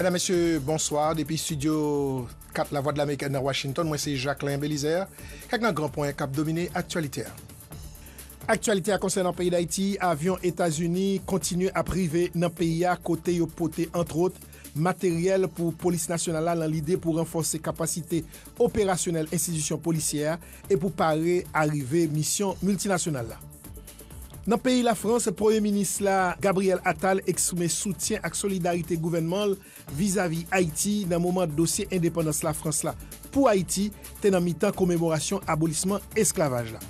Madame, monsieur, bonsoir. Depi studio 4 La Voix de l'Amérique en Washington, mwen se Jacques-Lin Bélizère. Kèk nan gran poen kap domine aktualite a. Aktualite a konsen nan peyi d'Haïti, avyon Etats-Unis kontinu a prive nan peyi a kote yo pote entre autre materyel pou polis nasyonal la nan lide pou renfonse kapasite operasyonel institisyon polisiyer e pou pare arive misyon multinasyonal la. Nan peyi la Frans, proye minis la Gabriel Atal ek soume soutyen ak solidarite gouvenman visavi Haiti nan mouman dosye independans la Frans la. Pou Haiti, ten nan mitan konmemorasyon abolisman esklavaj la.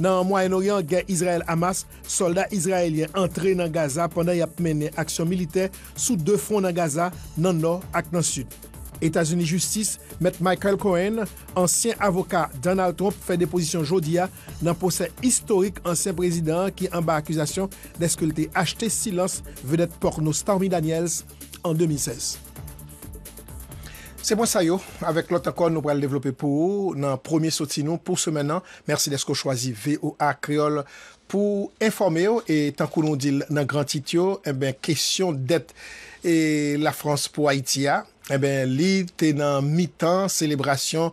Nan Moyen-Orient, gen Israel Hamas, soldat Israelien entre nan Gaza pandan yap mene aksyon militer sou de front nan Gaza nan Nord ak nan Sud. Etasouni justice met Michael Cohen, ansyen avoka Donald Trump, fe deposisyon jodi ya nan posen historik ansyen prezident ki anba akuzasyon deske lte achete silans vedet porno Stormy Daniels an 2016. Se mwen bon, sayo, avek lot akon nou prel devlope pou ou nan promye soti nou pou semenan, mersi deske ou chwazi VOA kreol pou informe ou e tankou nou dil nan gran tityo, e eh ben kesyon det eh, la Frans pou Haitia. E ben li te nan mi tan, selebrasyon,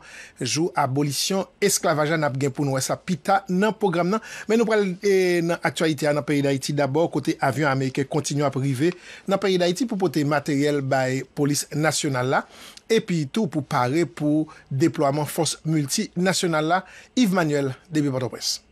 jou, abolisyon, esklavajan ap gen pou nou esa pita nan program nan. Men nou pral eh, nan aktualite a nan peri da iti dabor, kote avyon Amerike kontinyon ap rive. Nan peri da iti pou pote materyel bay polis nasyonal la. E pi tou pou pare pou deploaman fos multi nasyonal la. Yves Manuel, Debi Pato Presse.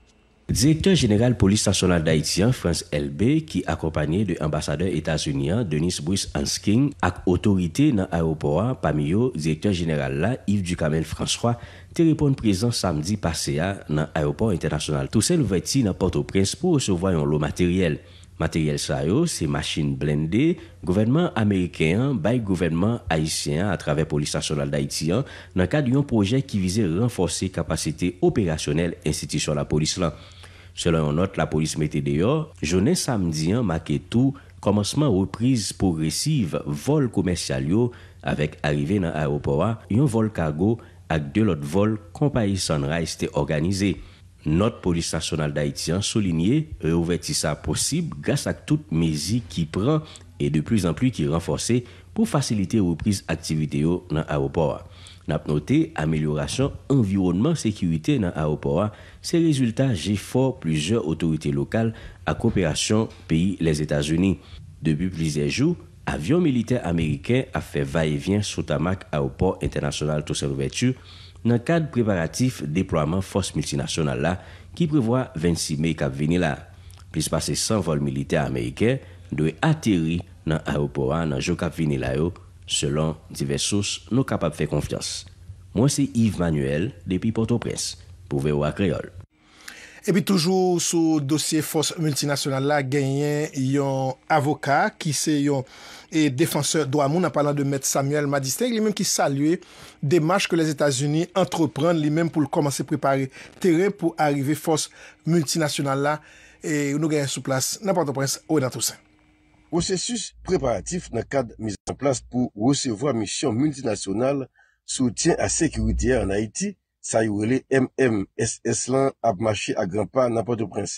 Direkteur General Polis Stasyonal d'Haïtien, France LB, ki akopanyè de ambasadeur Etats-Unis, Denis Bruce Hansking, ak otorite nan aroporan, Pamio, direkteur general la, Yves Ducamel-François, te repon prezant samdi pasea nan aroporan internasyonal. Tousèl vèti nan porto prens pou recevoyon lo materyèl. Materyèl sa yo, se machin blendè, gouvenman Amerikèyan bay gouvenman Haïtien a travè Polis Stasyonal d'Haïtien nan kad yon projèk ki vize renforse kapasite operasyonel insiti sou la polis lan. Selon yon not, la polis mette deyor, jounen samdian mak etou komansman wopriz progresiv vol komersyal yo avek arive nan aroporwa yon vol kargo ak de lot vol kompayi sanra este organize. Not polis nasyonal da ityan solinye, reouveti sa posib gas ak tout mezi ki pran e de plus an plus ki renforsi pou fasilite wopriz aktivite yo nan aroporwa. Nap note, ameliorasyon environman sekirite nan aopora se rezultat jifor plizeur otorite lokal a kooperasyon peyi les Etats-Unis. Depi plizejou, avyon milite Amerike a fe va e vyen sou tamak aopor internasyonal tou se rouvetu nan kad preparatif deproyman fos multinasyonal la ki prevoa 26 mei kap vinila. Plis pase 100 vol milite Amerike dwe ateri nan aopora nan jou kap vinila yo. Selon divers sos nou kapap fe konfians. Mwen se Yves Manuel, depi Port-au-Prince, pou vewa kreol. E pi toujou sou dosye Fos Multinasyonal la, genyen yon avoka ki se yon defanseur do amoun, nan palan de met Samuel Madister, li men ki salye demache ke les Etats-Unis entrepren li men pou l'komanse preparer teren pou arrive Fos Multinasyonal la e nou genyen sou plas nan Port-au-Prince ou en atousen. Prosesus preparatif nan kad mizan plas pou resevo a misyon multinasyonal soutyen a sekiwit diya an Haiti, sa yowele MMSS lan apmache agranpa nan pato prens.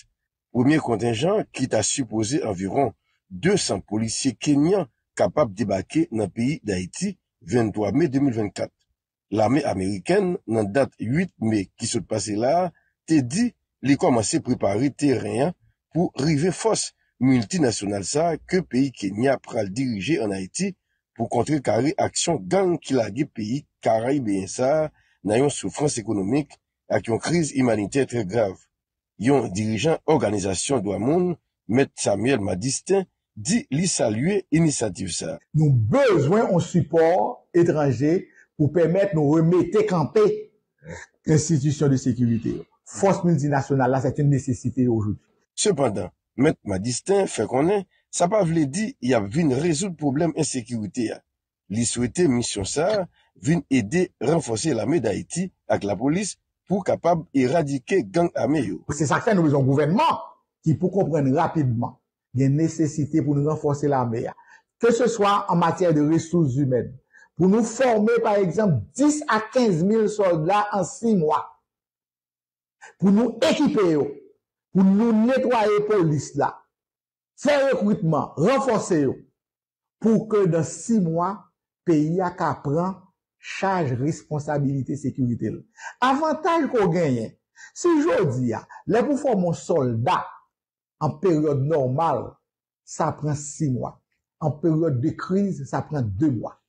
Ou miye kontenjan ki ta supose environ 200 polisye kenyan kapap debake nan peyi d'Haiti 23 mei 2024. Lame Ameriken nan dat 8 mei ki sot pase la, te di li komanse prepari terenyan pou rive fos que pays qui pays Kenya pral dirigé en Haïti pour contrer carré action gang qui la pays, Karaybeyen ça souffrance une souffrance économique et une crise humanitaire très grave. Yon dirigeant organisation du monde, Samuel Madistin, dit lui saluer initiative ça. Nous besoin en support étranger pour permettre remettre remettre camper institutions de sécurité, Force multinationale, la, c'est une nécessité aujourd'hui. Cependant, Met ma disten, fe konen, sa pa vle di y ap vin rezout problem e sekiwite ya. Li souete mission sa, vin ede renfonse la me d'Haiti ak la polis pou kapab eradike gang a me yo. Se sakte nou bizon gouvenman ki pou kompren rapidman gen nesesite pou nou renfonse la me ya. Ke se swa an matere de resouz humen. Pou nou forme par exemple 10 a 15 mil soldat an 6 mwa. Pou nou ekipe yo. pour nous nettoyer police là, faire recrutement, renforcer pour que dans six mois, pays a charge responsabilité sécurité. Avantage qu'on gagne, si je dis, les pour former soldat en période normale, ça prend six mois. En période de crise, ça prend deux mois.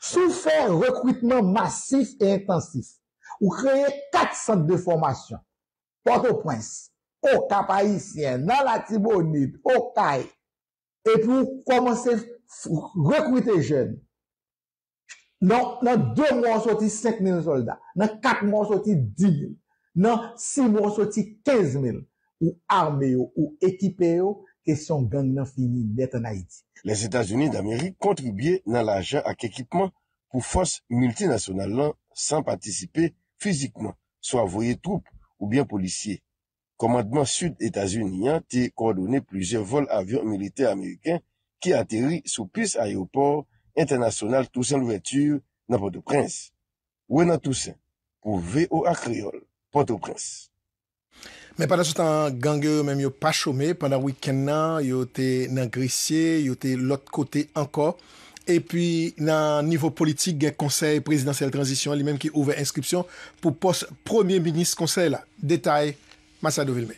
Sous recrutement massif et intensif, ou créer quatre centres de formation, Port-au-Prince, au cap haïtien, dans la Tibonite, au kai et pour commencer à recruter jeunes. Dans, dans deux mois, on sortit 5 000 soldats. Dans quatre mois, on sortit 10 000. Dans six mois, on sortit 15 000. Ou armés, ou équipés, question gang gagnés fini net en Haïti. Les États-Unis d'Amérique contribuent dans l'argent avec l'équipement pour force multinationales sans participer physiquement, soit envoyer troupes ou bien policiers. Komandman sud Etasuniyan te kondone plize vol avyon milite Ameriken ki ateri sou pis ayopor internasyonal tou sen louvetur nan Port-au-Prince. Ouè nan tou sen, pou ve ou akriol Port-au-Prince. Mè padan sou tan gangyo euh, mèm yo pa chome, padan wiken nan, yo te nan grisye, yo te lot kote anko. E pi nan nivou politik gen konsey prezidansyel transisyon li mèm ki ouve insrypsyon pou pos premier minis konsey la. Detay! Masadou Vilme.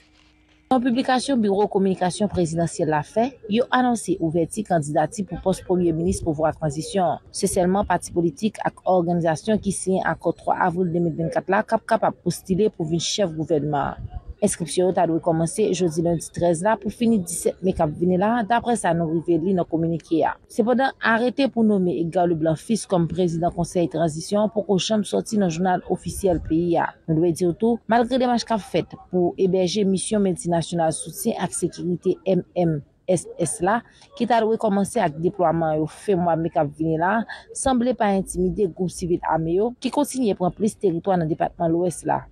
Nan publikasyon Birokomunikasyon Prezidentsel Lafay, yo anonsi ouverti kandidati pou posponye minist pou vwa kwanzisyon. Se selman pati politik ak organizasyon ki sin anko 3 avril 2024 la kap kap ap postile pou vin chef gouvenman. Eskripsyon yo ta dwe komanse jodi lundi 13 la pou fini 17 mekab vini la, dapre sa nou rive li nou komunike ya. Sepodan, arrete pou nomi egalou Blanfis kom prezident konsey transisyon pou kou chanp soti nou jounal ofisyel peyi ya. Nou dwe dire tou, malgre demaj ka fwet pou eberje misyon Medi Nasional Soutien ak Sekirite MMSS la, ki ta dwe komanse ak deploaman yo fe mwa mekab vini la, sanble pa intimide goup sivil ame yo ki konsigne pou an plis teritwa nan departman l'OES la.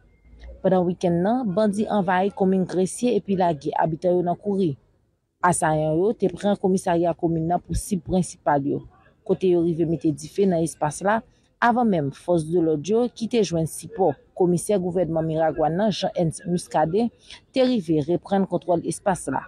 Pedan wiken nan, bandi anvaye komin gresye epi lage abitay yo nan kouri. Asayen yo, te pren komisarya komin nan pou sip principal yo. Kote yo rive mite dife nan espas la, avan men fos de lodyo, ki te jwen sipo, komiser gouvernement miragwa nan Jean-Henri Muscadet, te rive repren kontrol espas la.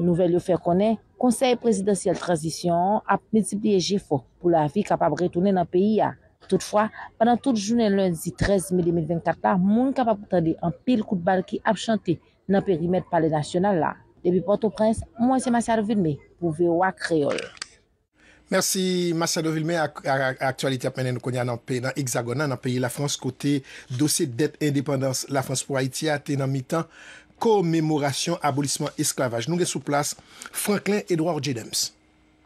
Nouvel yo fe kone, konseye prezidansyel transisyon ap medzi bieje fo pou la vi kapab retounen nan peyi ya. Toutfwa, panan tout jounen lounzi 13 mi 2024 la, moun ka pa patande an pil kout bal ki ap chante nan perimet pale nasyonal la. Depi Port-au-Prince, mwen se Masyado Vilme pou vewa kreol. Mersi Masyado Vilme, aktualite ap menen nou konye anan pe nan Hexagonan, anan peye la Frans kote dosye det independans. La Frans pou Haiti a te nan mi tan, komemoration abolisman esklavaj. Nou gen sou plas, Franklin Edouard Jedems.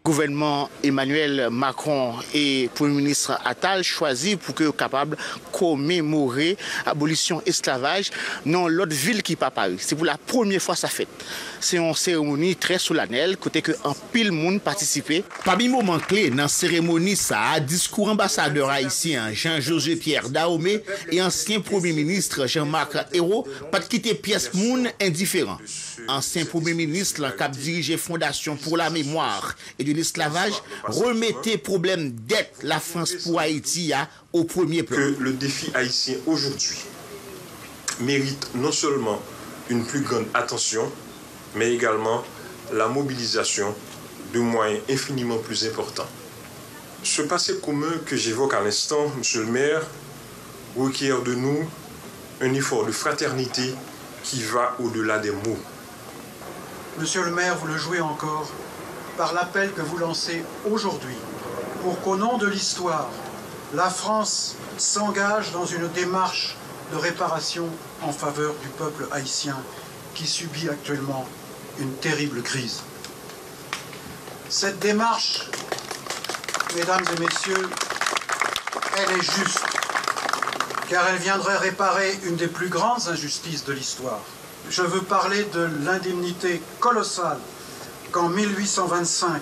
gouvernement Emmanuel Macron et le premier ministre Attal choisit pour qu'ils soient capables de commémorer l'abolition de l'esclavage dans l'autre ville qui n'est pas parue. C'est pour la première fois que ça se fait. C'est une cérémonie très solennelle, côté qu'il y a plein de monde qui a participé. Pas bien moment clé dans la cérémonie, ça a discours ambassadeur haïtien Jean-Joseph Pierre Daome et ancien premier ministre Jean-Marc Ayrault, parce qu'il était pièce monde indifférent. Ancien premier ministre, l'encap dirige Fondation pour la mémoire et de l'esclavage, remettez hein. problème dette la France pour Haïti hein, au premier plan. le défi haïtien aujourd'hui mérite non seulement une plus grande attention, mais également la mobilisation de moyens infiniment plus importants. Ce passé commun que j'évoque à l'instant, Monsieur le maire, requiert de nous un effort de fraternité qui va au-delà des mots. Monsieur le maire, vous le jouez encore par l'appel que vous lancez aujourd'hui pour qu'au nom de l'histoire, la France s'engage dans une démarche de réparation en faveur du peuple haïtien qui subit actuellement une terrible crise. Cette démarche, mesdames et messieurs, elle est juste, car elle viendrait réparer une des plus grandes injustices de l'histoire. Je veux parler de l'indemnité colossale qu'en 1825,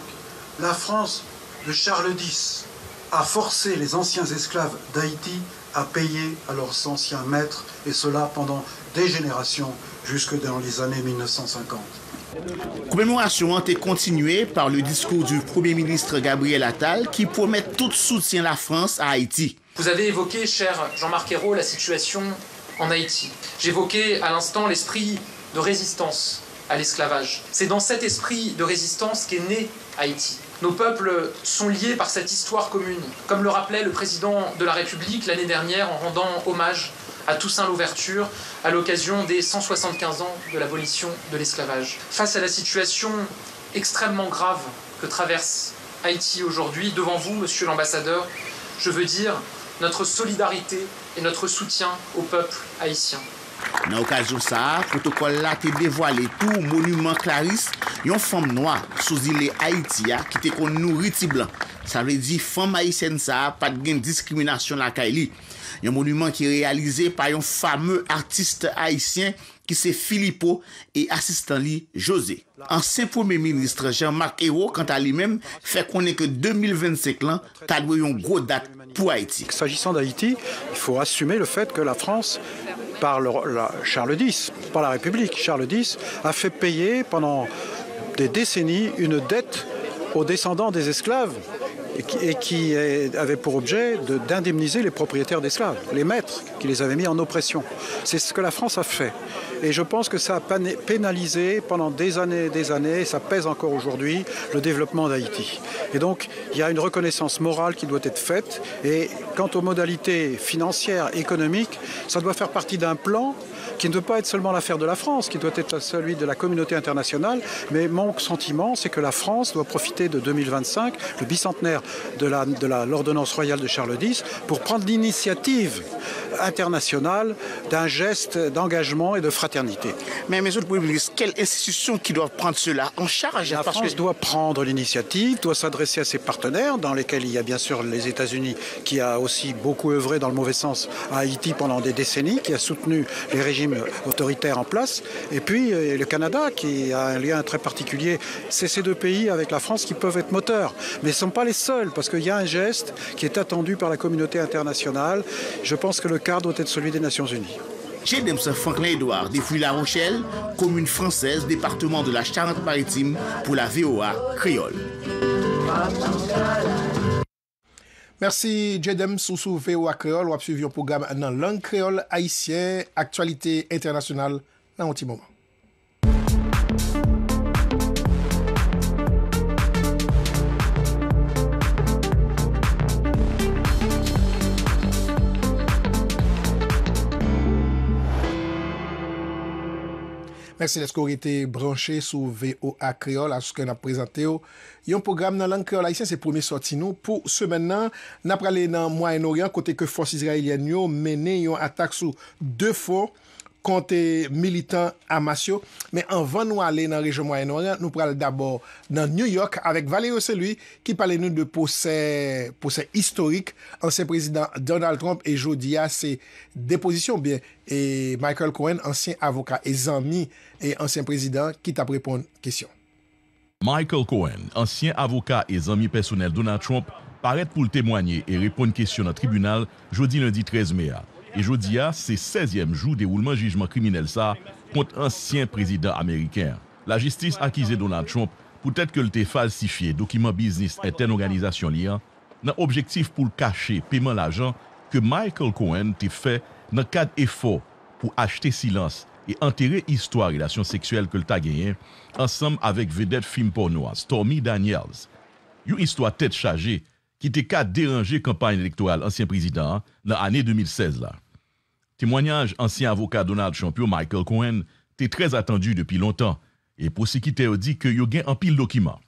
la France de Charles X a forcé les anciens esclaves d'Haïti à payer à leurs anciens maîtres, et cela pendant des générations, jusque dans les années 1950. Commémoration été continuée par le discours du Premier ministre Gabriel Attal qui promet tout soutien à la France à Haïti. Vous avez évoqué, cher Jean-Marc Ayrault, la situation en Haïti. J'évoquais à l'instant l'esprit de résistance à l'esclavage. C'est dans cet esprit de résistance qu'est né Haïti. Nos peuples sont liés par cette histoire commune, comme le rappelait le président de la République l'année dernière en rendant hommage à Toussaint l'Ouverture à l'occasion des 175 ans de l'abolition de l'esclavage. Face à la situation extrêmement grave que traverse Haïti aujourd'hui, devant vous, monsieur l'ambassadeur, je veux dire notre solidarité et notre soutien au peuple haïtien de ça, sa, protocole la te dévoilé. Tout monument Clarisse, une fom noire sous qui était hein, qui te kon nouri Ça veut Sa vle haïtienne, ça, pas de discrimination là diskriminasyon la monument qui est monument est réalisé par un fameux artiste haïtien qui se Filippo et assistant li José. ancien premier ministre Jean-Marc Ayrault, à même fait qu'on konen que 2025 lan, ta dwe une grosse dat pou Haïti. S'agissant d'Haïti, il faut assumer le fait que la France par la, Charles X, par la République. Charles X a fait payer pendant des décennies une dette aux descendants des esclaves et qui avait pour objet d'indemniser les propriétaires d'esclaves, les maîtres qui les avaient mis en oppression. C'est ce que la France a fait. Et je pense que ça a pénalisé pendant des années et des années, ça pèse encore aujourd'hui, le développement d'Haïti. Et donc, il y a une reconnaissance morale qui doit être faite. Et quant aux modalités financières, économiques, ça doit faire partie d'un plan qui ne doit pas être seulement l'affaire de la France, qui doit être celui de la communauté internationale. Mais mon sentiment, c'est que la France doit profiter de 2025, le bicentenaire de l'ordonnance la, de la, royale de Charles X, pour prendre l'initiative internationale d'un geste d'engagement et de fraternité mais mesdames le Premier quelles institutions qui doivent prendre cela en charge La France doit prendre l'initiative, doit s'adresser à ses partenaires, dans lesquels il y a bien sûr les États-Unis, qui a aussi beaucoup œuvré dans le mauvais sens à Haïti pendant des décennies, qui a soutenu les régimes autoritaires en place, et puis euh, le Canada, qui a un lien très particulier. C'est ces deux pays avec la France qui peuvent être moteurs, mais ils ne sont pas les seuls, parce qu'il y a un geste qui est attendu par la communauté internationale. Je pense que le cadre doit être celui des Nations Unies. JEDEMS FANKLIN EDOARD DE FULA RONCHEL, KOMUNE FRANSESE, DEPARTEMENT DE LA CHARLANTE PARITIME POU LA VOA KREOL. MERCI JEDEMS OU SOU VOA KREOL OU APSUV YON POGAM ANAN LANG KREOL AISIEN, AKTUALITE INTERNASIONAL NAN ANTI MOMENT. Mersi lesko ou rete branche sou VOA Kriol aske na prezante yo. Yon program nan lang Kriol Aisyen se premi sorti nou. Po semen nan, na prale nan Moyen-Orient, kote ke fos Israelien yo, mene yon atak sou defo. kontè militant amasyo. Mè anvan nou ale nan rejè mwayen oryan, nou pral d'abor nan New York, avek valer yo seloui ki pale nou de posè historik ansyen prezident Donald Trump e jodi a se deposisyon. Mè Michael Cohen, ansyen avoka e zami e ansyen prezident ki tap repon kèsyon. Michael Cohen, ansyen avoka e zami personel Donald Trump, paret pou l tèmoyenye e repon kèsyon an tribunal jodi lundi 13 mea. E jodi a, se sezyem jou deroulement jijman kriminel sa kont ansyen prezident Ameriken. La jistis akize Donald Trump, pou tèt ke lte falsifiye dokiman biznis et ten organizasyon li an, nan objektif pou lkache, peman la jan, ke Michael Cohen te fè nan kade efo pou achete silans e anterre istwa relasyon seksuel ke lta genyen, ansenm avek vedet film pornoa Stormy Daniels. Yo istwa tèt chaje ki te kade deranje kampanyen elektoral ansyen prezident nan ane 2016 la. Timwanyaj ansyen avoka Donald Champion Michael Cohen te trez attendu depi lontan e pou se ki te ou di ke yo gen anpil dokiman.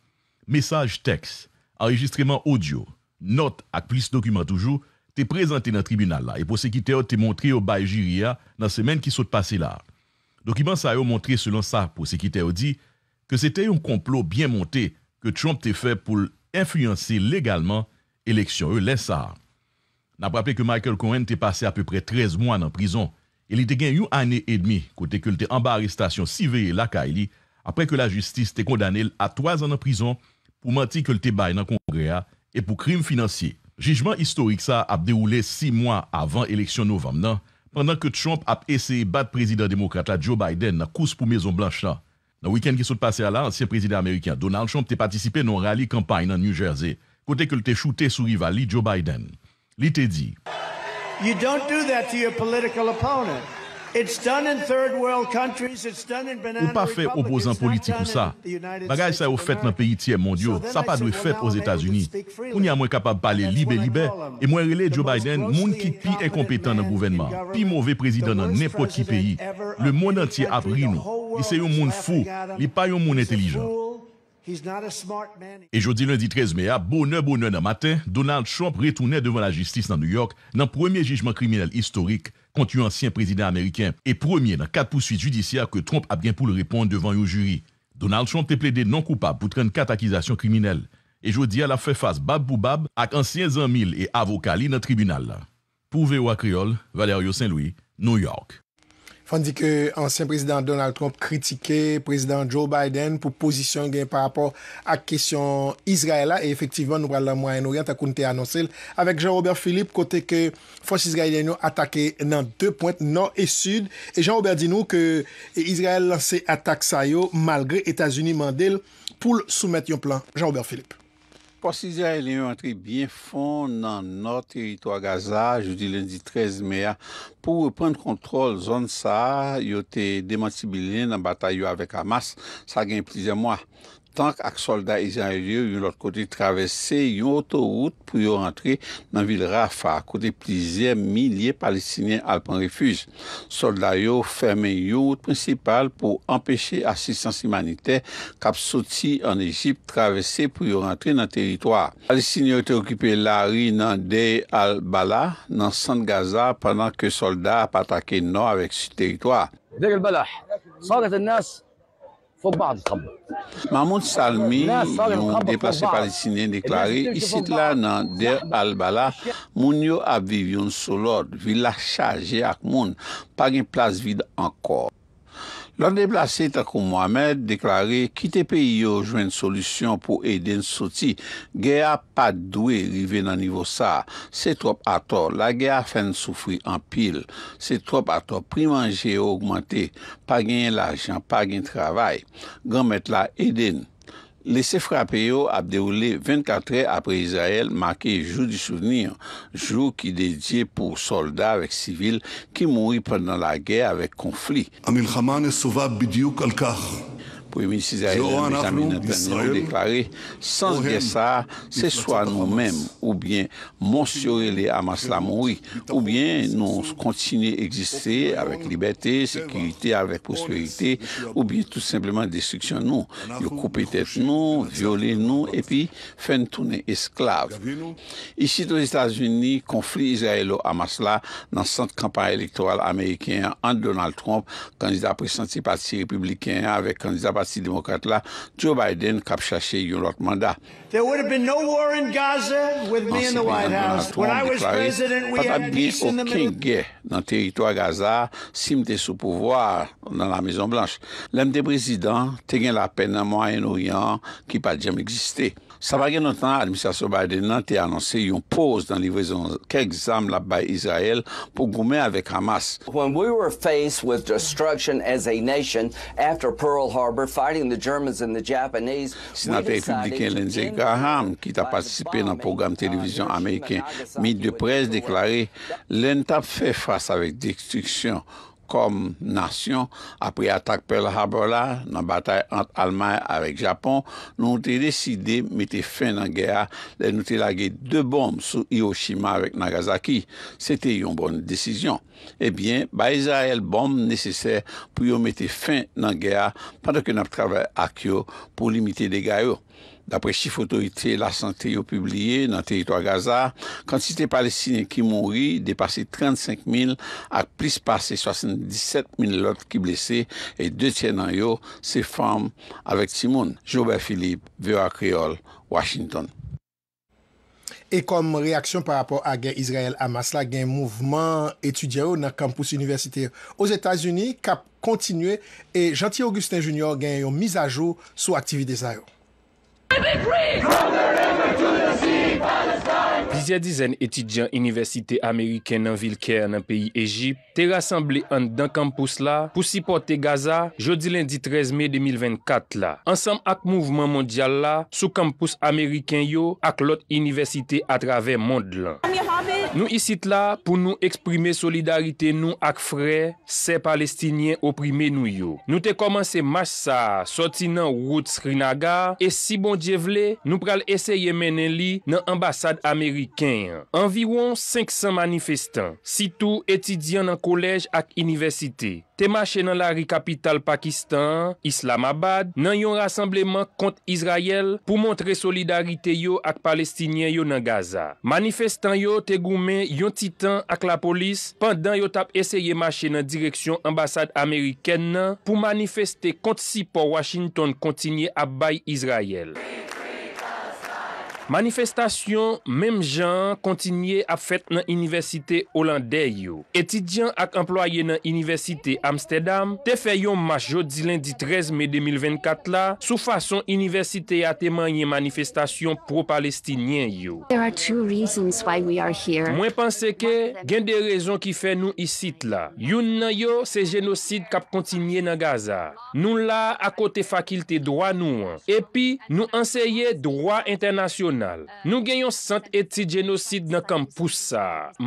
Mesaj, teks, arregistreman audio, not ak plis dokiman toujou te prezante nan tribunal la e pou se ki te ou te montre yo Baye Jiria nan semen ki sote pase la. Dokiman sa yo montre selon sa pou se ki te ou di ke se te yon komplot bien monte ke Trump te fe pou l'influensi legalman eleksyon yo lensa a. nan prape ke Michael Cohen te pase a peu pre 13 mwan nan prison. Elite gen yon ane edmi kote ke lte ambaristasyon siveye laka eli apre ke la justis te kondanel a 3 an nan prison pou manti ke lte bay nan kongrea e pou krim finansye. Jijman istorik sa ap deroule 6 mwan avan eleksyon novem nan pandan ke Trump ap eseye bat prezident demokrata Joe Biden nan kous pou mezon blanch la. Nan wikend ki sote pase ala, ansyen prezident Amerikyan Donald Trump te patisipe nan rally kampany nan New Jersey kote ke lte choute sou rivali Joe Biden. Li te di, ou pa fe obozan politik ou sa, bagay sa ou fet nan peyi tiye mondyo, sa pa dwe fet oz Etasuni, pou ni a mwen kapab pale libe libe, e mwen rele Joe Biden moun ki pi enkompetan nan gouvenman, pi mouve prezident nan nepo ki peyi, le moun antye ap rinou, li se yon moun fou, li pa yon moun entelijan. E jodi lundi 13 mea, bonen bonen nan matin, Donald Trump retounen devan la jistis nan New York nan premier jejman kriminel historik kont yon ansyen prezident Ameriken. E premier nan kat poussuit judicia ke Trump ap gen pou le repon devan yon juri. Donald Trump te ple de non koupab pou tren kat akizasyon kriminel. E jodi al a fe faz bab pou bab ak ansyen zanmil e avokali nan tribunal la. Pou vewa kriol, Valerio Saint-Louis, New York. Fondi ke ansyen prezident Donald Trump kritike prezident Joe Biden pou pozisyon gen par rapport a kesyon Izraela. E efektivon nou pral la Moyen-Orient akoun te anonsil. Awek Jean-Robert Philippe kote ke fos Izraele nou atake nan de pointe nan e sud. Jean-Robert dit nou ke Izraele lanse atak sa yo malgre Etats-Unis mandel pou soumet yon plan. Jean-Robert Philippe. Posizya elen yon tribyen fon nan nan teritwa Gaza, joudi lendi 13 mea, pou pran kontrol zon sa, yo te demantibilen nan batay yo avek amas, sa gen plizye mwa. Tank ak soldat izan riyou yon lot kote travesse yon otorout pou yon rentre nan vil Rafa kote plize milye palestinien alpon refuj. Soldat yon ferme yon otorout principal pou empeshe asistans imanite kapsouti an Egypt travesse pou yon rentre nan teritwa. Palestinien yon te okipe lari nan Dey al-Bala nan San Gaza penan ke soldat ap atake non avek si teritwa. Dey al-Bala, saadat an nas... Mamoun Salmi, yon deplase palestinien deklare, isit la nan Deir al-Bala, moun yo aviv yon solod, vila chaje ak moun, pag yon plase vide ankor. Lande plase takou Mohamed, deklare, kite pe yo jwen solusyon pou eden soti, ge a pat dwe rive nan nivo sa, se trop ator, la ge a fen soufri an pil, se trop ator, pri manje augmente, pa gen l'ajan, pa gen travay, gan met la eden. Laissez frapper a déroulé 24 heures après Israël, marqué jour du souvenir, jour qui est dédié pour soldats avec civils qui mourent pendant la guerre avec conflit. Premier ministre Israël Benjamin Netanyahu déclaré sans dire ça, c'est soit nous-mêmes ou bien monsieur les Hamas la ou bien nous continuer à exister avec liberté, sécurité, avec prospérité, ou bien tout simplement destruction nous. Ils couper tête nous, violer nous et puis faire tourner esclaves. Ici aux États-Unis, conflit Israël-Hamas dans le centre campagne électorale américain entre Donald Trump, candidat du parti républicain avec candidat si demokrate la, Joe Biden kap chache yon lot manda. Anseman, angenato, anbeklari, pata biye okin ge nan teritwa Gaza simte sou pouvoar nan la Maison Blanche. Lemte prezident, te gen la pen nan Moyen-Orient ki pat jem egiste. Sabage nan tan, administrasyon Biden nan te anonsi yon dans nan livrezon kek zam la bay Israel pou goumen Hamas. When we were faced with destruction as a nation after Pearl Harbor fighting the Germans and the Japanese, Senatè republiken Lindsey Graham ki ta patisipe nan programme uh, télévision américain mi de presse, déclaré len fait face avec destruction. kom nasyon apri atak pel Habrola, nan batay ant Almay avek Japon, nou ou te deside mete fin nan gaya, le nou te lage de bom sou Hiroshima avek Nagasaki. Sete yon bonne desisyon. Ebyen, ba Israel bom neseser pou yo mete fin nan gaya pato ke nap travè ak yo pou limite de gayo. Dapre chifotorite la sante yo publie nan teritwa Gaza, kantite Palestine ki mouri depase 35.000 ak plis pase 77.000 lot ki blese e de tjenan yo se fom avek ti moun. Joubert Philippe, VOA Kriol, Washington. E kom reaksyon par rapport a gen Yisrael Amasla gen mouvman etudye yo nan kampous universite yo. Ose tazuni kap kontinye e janti Augustin Junior gen yo mizajo sou aktivite za yo. Dizye dizen etidjan universite Ameriken nan vilker nan peyi Ejip, te rassemble an dan kampus la pou sipote Gaza jodi lendi 13 mey 2024 la. Ansem ak mouvman mondyal la sou kampus Ameriken yo ak lot universite atrave mond lan. Nou isit la pou nou eksprime solidarite nou ak fre se palestinien oprime nou yo. Nou te komanse mas sa soti nan route Srinagar e si bon djevle, nou pral ese yemenen li nan ambasad ameriken. Environ 500 manifestant sitou etidyan nan kolej ak universite. Te mache nan la ri kapital Pakistan, Islamabad, nan yon rassembleman kont Israel pou montre solidarite yo ak palestinien yo nan Gaza. Manifestant yo te gou men yon titan ak la polis pandan yo tap eseye mache nan direksyon ambasade Ameriken nan pou manifeste kont si po Washington kontinye ap bay Israel. Manifestasyon, mem jan, kontinye ap fet nan universite Hollande yo. Etidjan ak employe nan universite Amsterdam, te feyon majo di lendi 13 me 2024 la, sou fason universite a temanye manifestasyon pro-Palestinien yo. Mwen panse ke gen de rezon ki fe nou isit la. Yon nan yo se genosid kap kontinye nan Gaza. Nou la akote fakilte dwa nou an. Epi, nou anseyye dwa international. Nou genyon sent etsi genosid nan kampousa,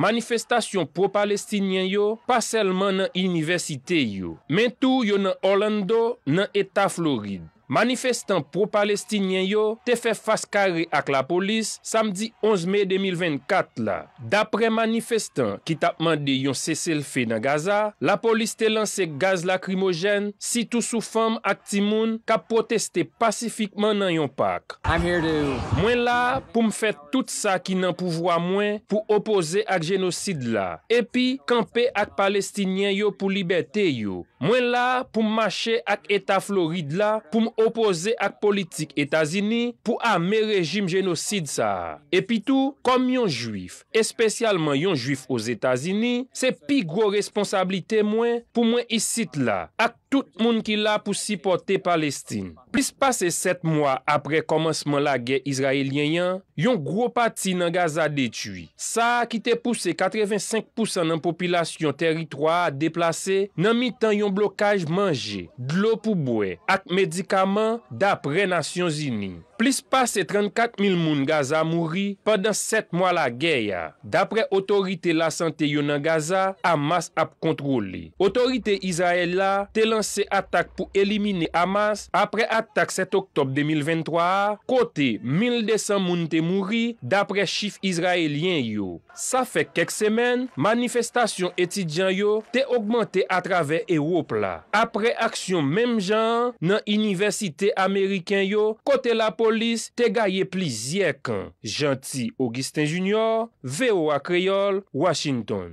manifestasyon pou palestinyen yo, pa selman nan universite yo, men tou yo nan Orlando, nan Eta Florid. Manifestan pou palestinyen yo te fe faskari ak la polis samdi 11 mey 2024 la. Dapre manifestan ki tap mandi yon sese lfe nan Gaza, la polis te lanse gaz lakrimogen sitou sou fam ak timoun ka proteste pasifikman nan yon pak. Mwen la pou m fet tout sa ki nan pouvwa mwen pou opoze ak genosid la. Epi, kampe ak palestinyen yo pou liberte yo. Mwen la pou m mache ak eta florid la pou m opoze ak genosid la. opoze ak politik Etazini pou a me rejim genosid sa. Epi tou, kom yon juif, espesyalman yon juif os Etazini, se pi gro responsabilite mwen pou mwen isit la ak Tout moun ki la pou sipote Palestine. Plis pase 7 mwa apre komansman la gen Israelien yon, yon gro pati nan Gaza detui. Sa ki te pouse 85% nan popilasyon teritwa a deplase nan mi tan yon blokaj manje, dlo pou boue, ak medikaman dapre Nasyon Zini. Plis pase 34.000 moun Gaza mouri padan 7 mwa la geya. Dapre otorite la sante yonan Gaza, Hamas ap kontroli. Otorite Izrael la, te lanse atak pou elimine Hamas apre atak 7 oktop 2023, kote 1200 moun te mouri dapre chif Izraelien yo. Sa fe kek semen, manifestasyon etidjan yo te augmente a trave Erop la. Apre aksyon menm jan nan iniversite Ameriken yo, kote la politik, Polis te gaye pli zyekan. Janty Augustin Junior, VO Akreyol, Washington.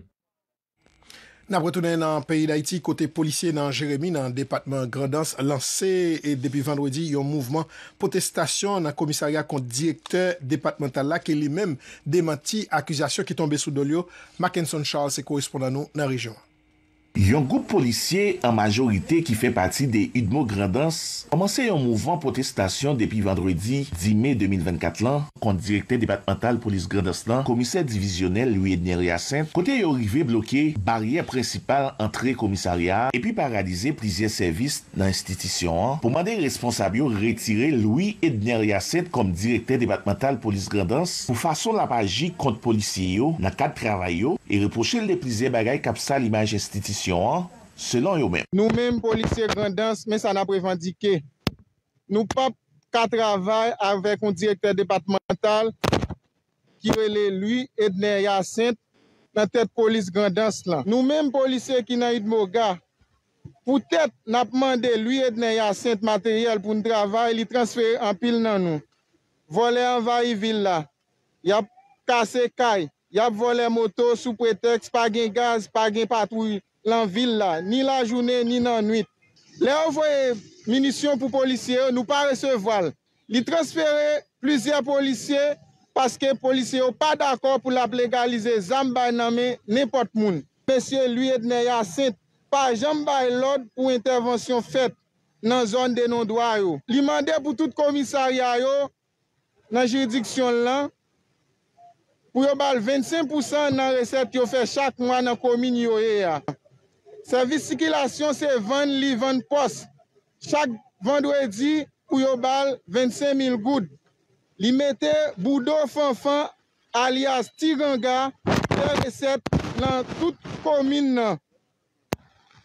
Na bretounen nan peyi d'Aiti, kote policye nan Jeremie nan depatman Grandance lanse e depi vendredi yon mouvman potestasyon nan komisarya kont direktè depatman talak e li menm demanti akizasyon ki tombe sou dolyo. Mackenson Charles se korespondan nou nan rejouman. Yon goup policye an majorite ki fe pati de Ydmo Grandens Komanse yon mouvan potestasyon depi vendredi 10 mei 2024 lan Kont direktè debatmental polis Grandens lan Komise divisionel Louis-Edner Yassin Kote yon rive blokye barye principal antre komisariyar Epi paralize plizye servis nan institisyon an Pou mande responsabyo retire Louis-Edner Yassin Kom direktè debatmental polis Grandens Pou fason la pagi kont policye yo Nan kat travay yo E reproche le plizye bagay kapsa l'imaj institisyon Hein, selon eux-mêmes. Nous-mêmes, policiers grandes, mais ça n'a pas revendiqué. Nous pas qu'à travailler avec un directeur départemental qui est lui, d'un Yacinthe, dans tête police là. Nous-mêmes, policiers qui n'ont gars, peut-être n'a pas demandé lui, d'un Yacinthe, matériel pour nous travailler, il transfère en pile dans nous. Voler en vaille ville là. Il a cassé caille. Il a volé moto sous prétexte, pas de gaz, pas de patrouille. lan vil la, ni la jounen, ni nan nuit. Le envoye munisyon pou polisyen, nou pare se val. Li transfere plizye polisyen, paske polisyen ou pa d'akor pou la plegalize zambay nan men, ne pot moun. Pesye, luyed ne yase, pa zambay lod pou intervensyon fet nan zon denon do ayo. Li mande pou tout komisari ayo, nan jiridiksyon lan, pou yo bal 25% nan resep yo fe chak mwa nan kominyo yo e ya. Servis sikilasyon se ven li ven pos. Chak vendwedi ou yo bal 25.000 goud. Li mette boudo fanfan alias tiranga yon resep lan tout komine nan.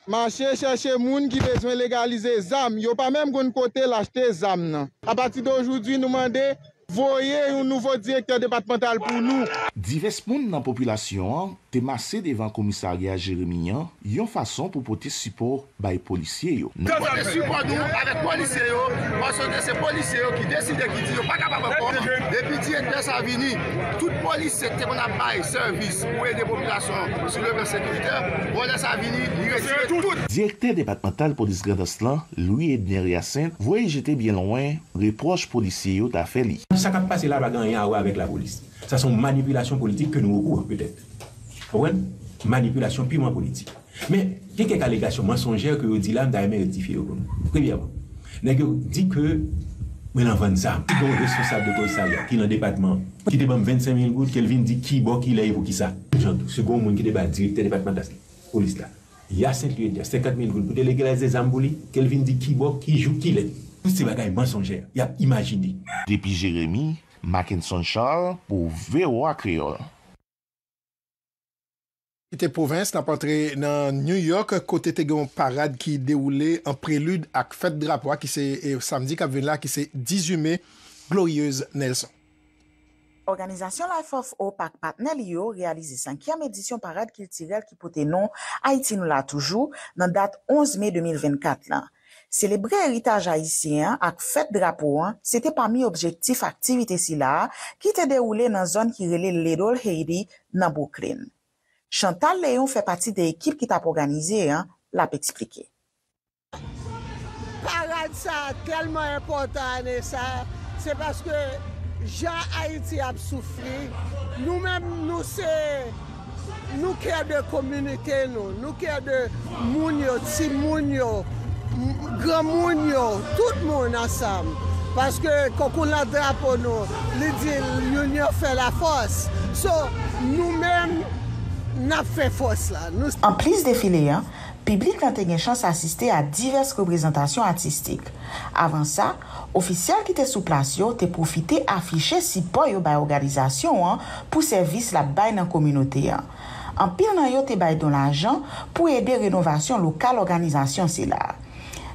Manche chache moun ki bezwen legalize zam. Yo pa menm goun kote lachte zam nan. A pati dojou di nou mande Voye yon nouvo direktor debat mental pou nou. Dives moun nan populasyon, te masse devan komisarye a Jereminyan, yon fason pou pote support baye polisye yo. Pote support nou, avet polisye yo, konsente se polisye yo ki deside ki di yo pa kapa pepon. Depi diye diye sa vini, tout polisye te mou na baye servis pou e depopulasyon. Monsi lèvèr sekwite, mou la sa vini, yon resipe tout. Direktor debat mental polisye Gredoslan, Louis-Edwin Riassin, voye jete bien loin, reproche polisye yo ta fèli. Monsi lèvèr sekwite, mou la sa vini, yon resipe tout. ça qui a passé là, va gagner à avec la police. Ça sont manipulations politiques que nous recourons peut-être. Vous Manipulation purement politique. Mais il y a quelques allégations mensongères que je dis là, vous avez rectifié. Premièrement, vous dit que mais en vend ça, qui est responsable de commissariat, qui est dans le département, qui demande 25 000 gouttes, qu'elle vient dire qui bon, qui est pour qui ça. Ce bon monde qui débat directeur département de la police là. Il y a 50 000 gouttes pour déléguer les Zambouli, qu'elle vient dire qui bon, qui joue, qui l'est. Mousi bagay mensonger, yap imajini. Depi Jeremie, Maken Sonshal, pou vewa kriyo. Kite povins, napantre nan New York, kote te gen parade ki dewule an prelude ak fet drapoa ki se e, disume gloryeuz Nelson. Organizasyon Life of Hope ak patnel yo realize sankyam edisyon parade ki tirel ki pote non Haitinou la toujou nan dat 11 me 2024 la. Selebrè eritaj Haitien ak fèt drapo an, se te pami objektif aktivite si la, ki te deroule nan zon ki rele Little Haiti nan Bokrin. Chantal Léon fè pati de ekip ki tap organize an, la pe eksplike. Parade sa, telman epotan ane sa, se paske jan Haiti ap soufri, nou men nou se, nou kèr de komunite nou, nou kèr de moun yo, ti moun yo, Gran moun yo, tout moun ansam, paske koko la drapon yo, li di, yon yo fe la fos, so nou men na fe fos la. An plis defile yan, publik lan tenye chans asiste a divers reprezentasyon atistik. Avan sa, ofisyal ki te souplasyon te profite afiche sipoy yo bay organizasyon an pou servis la bay nan kominote yan. An pil nan yo te bay don la jan pou ede renovasyon lokal organizasyon se la.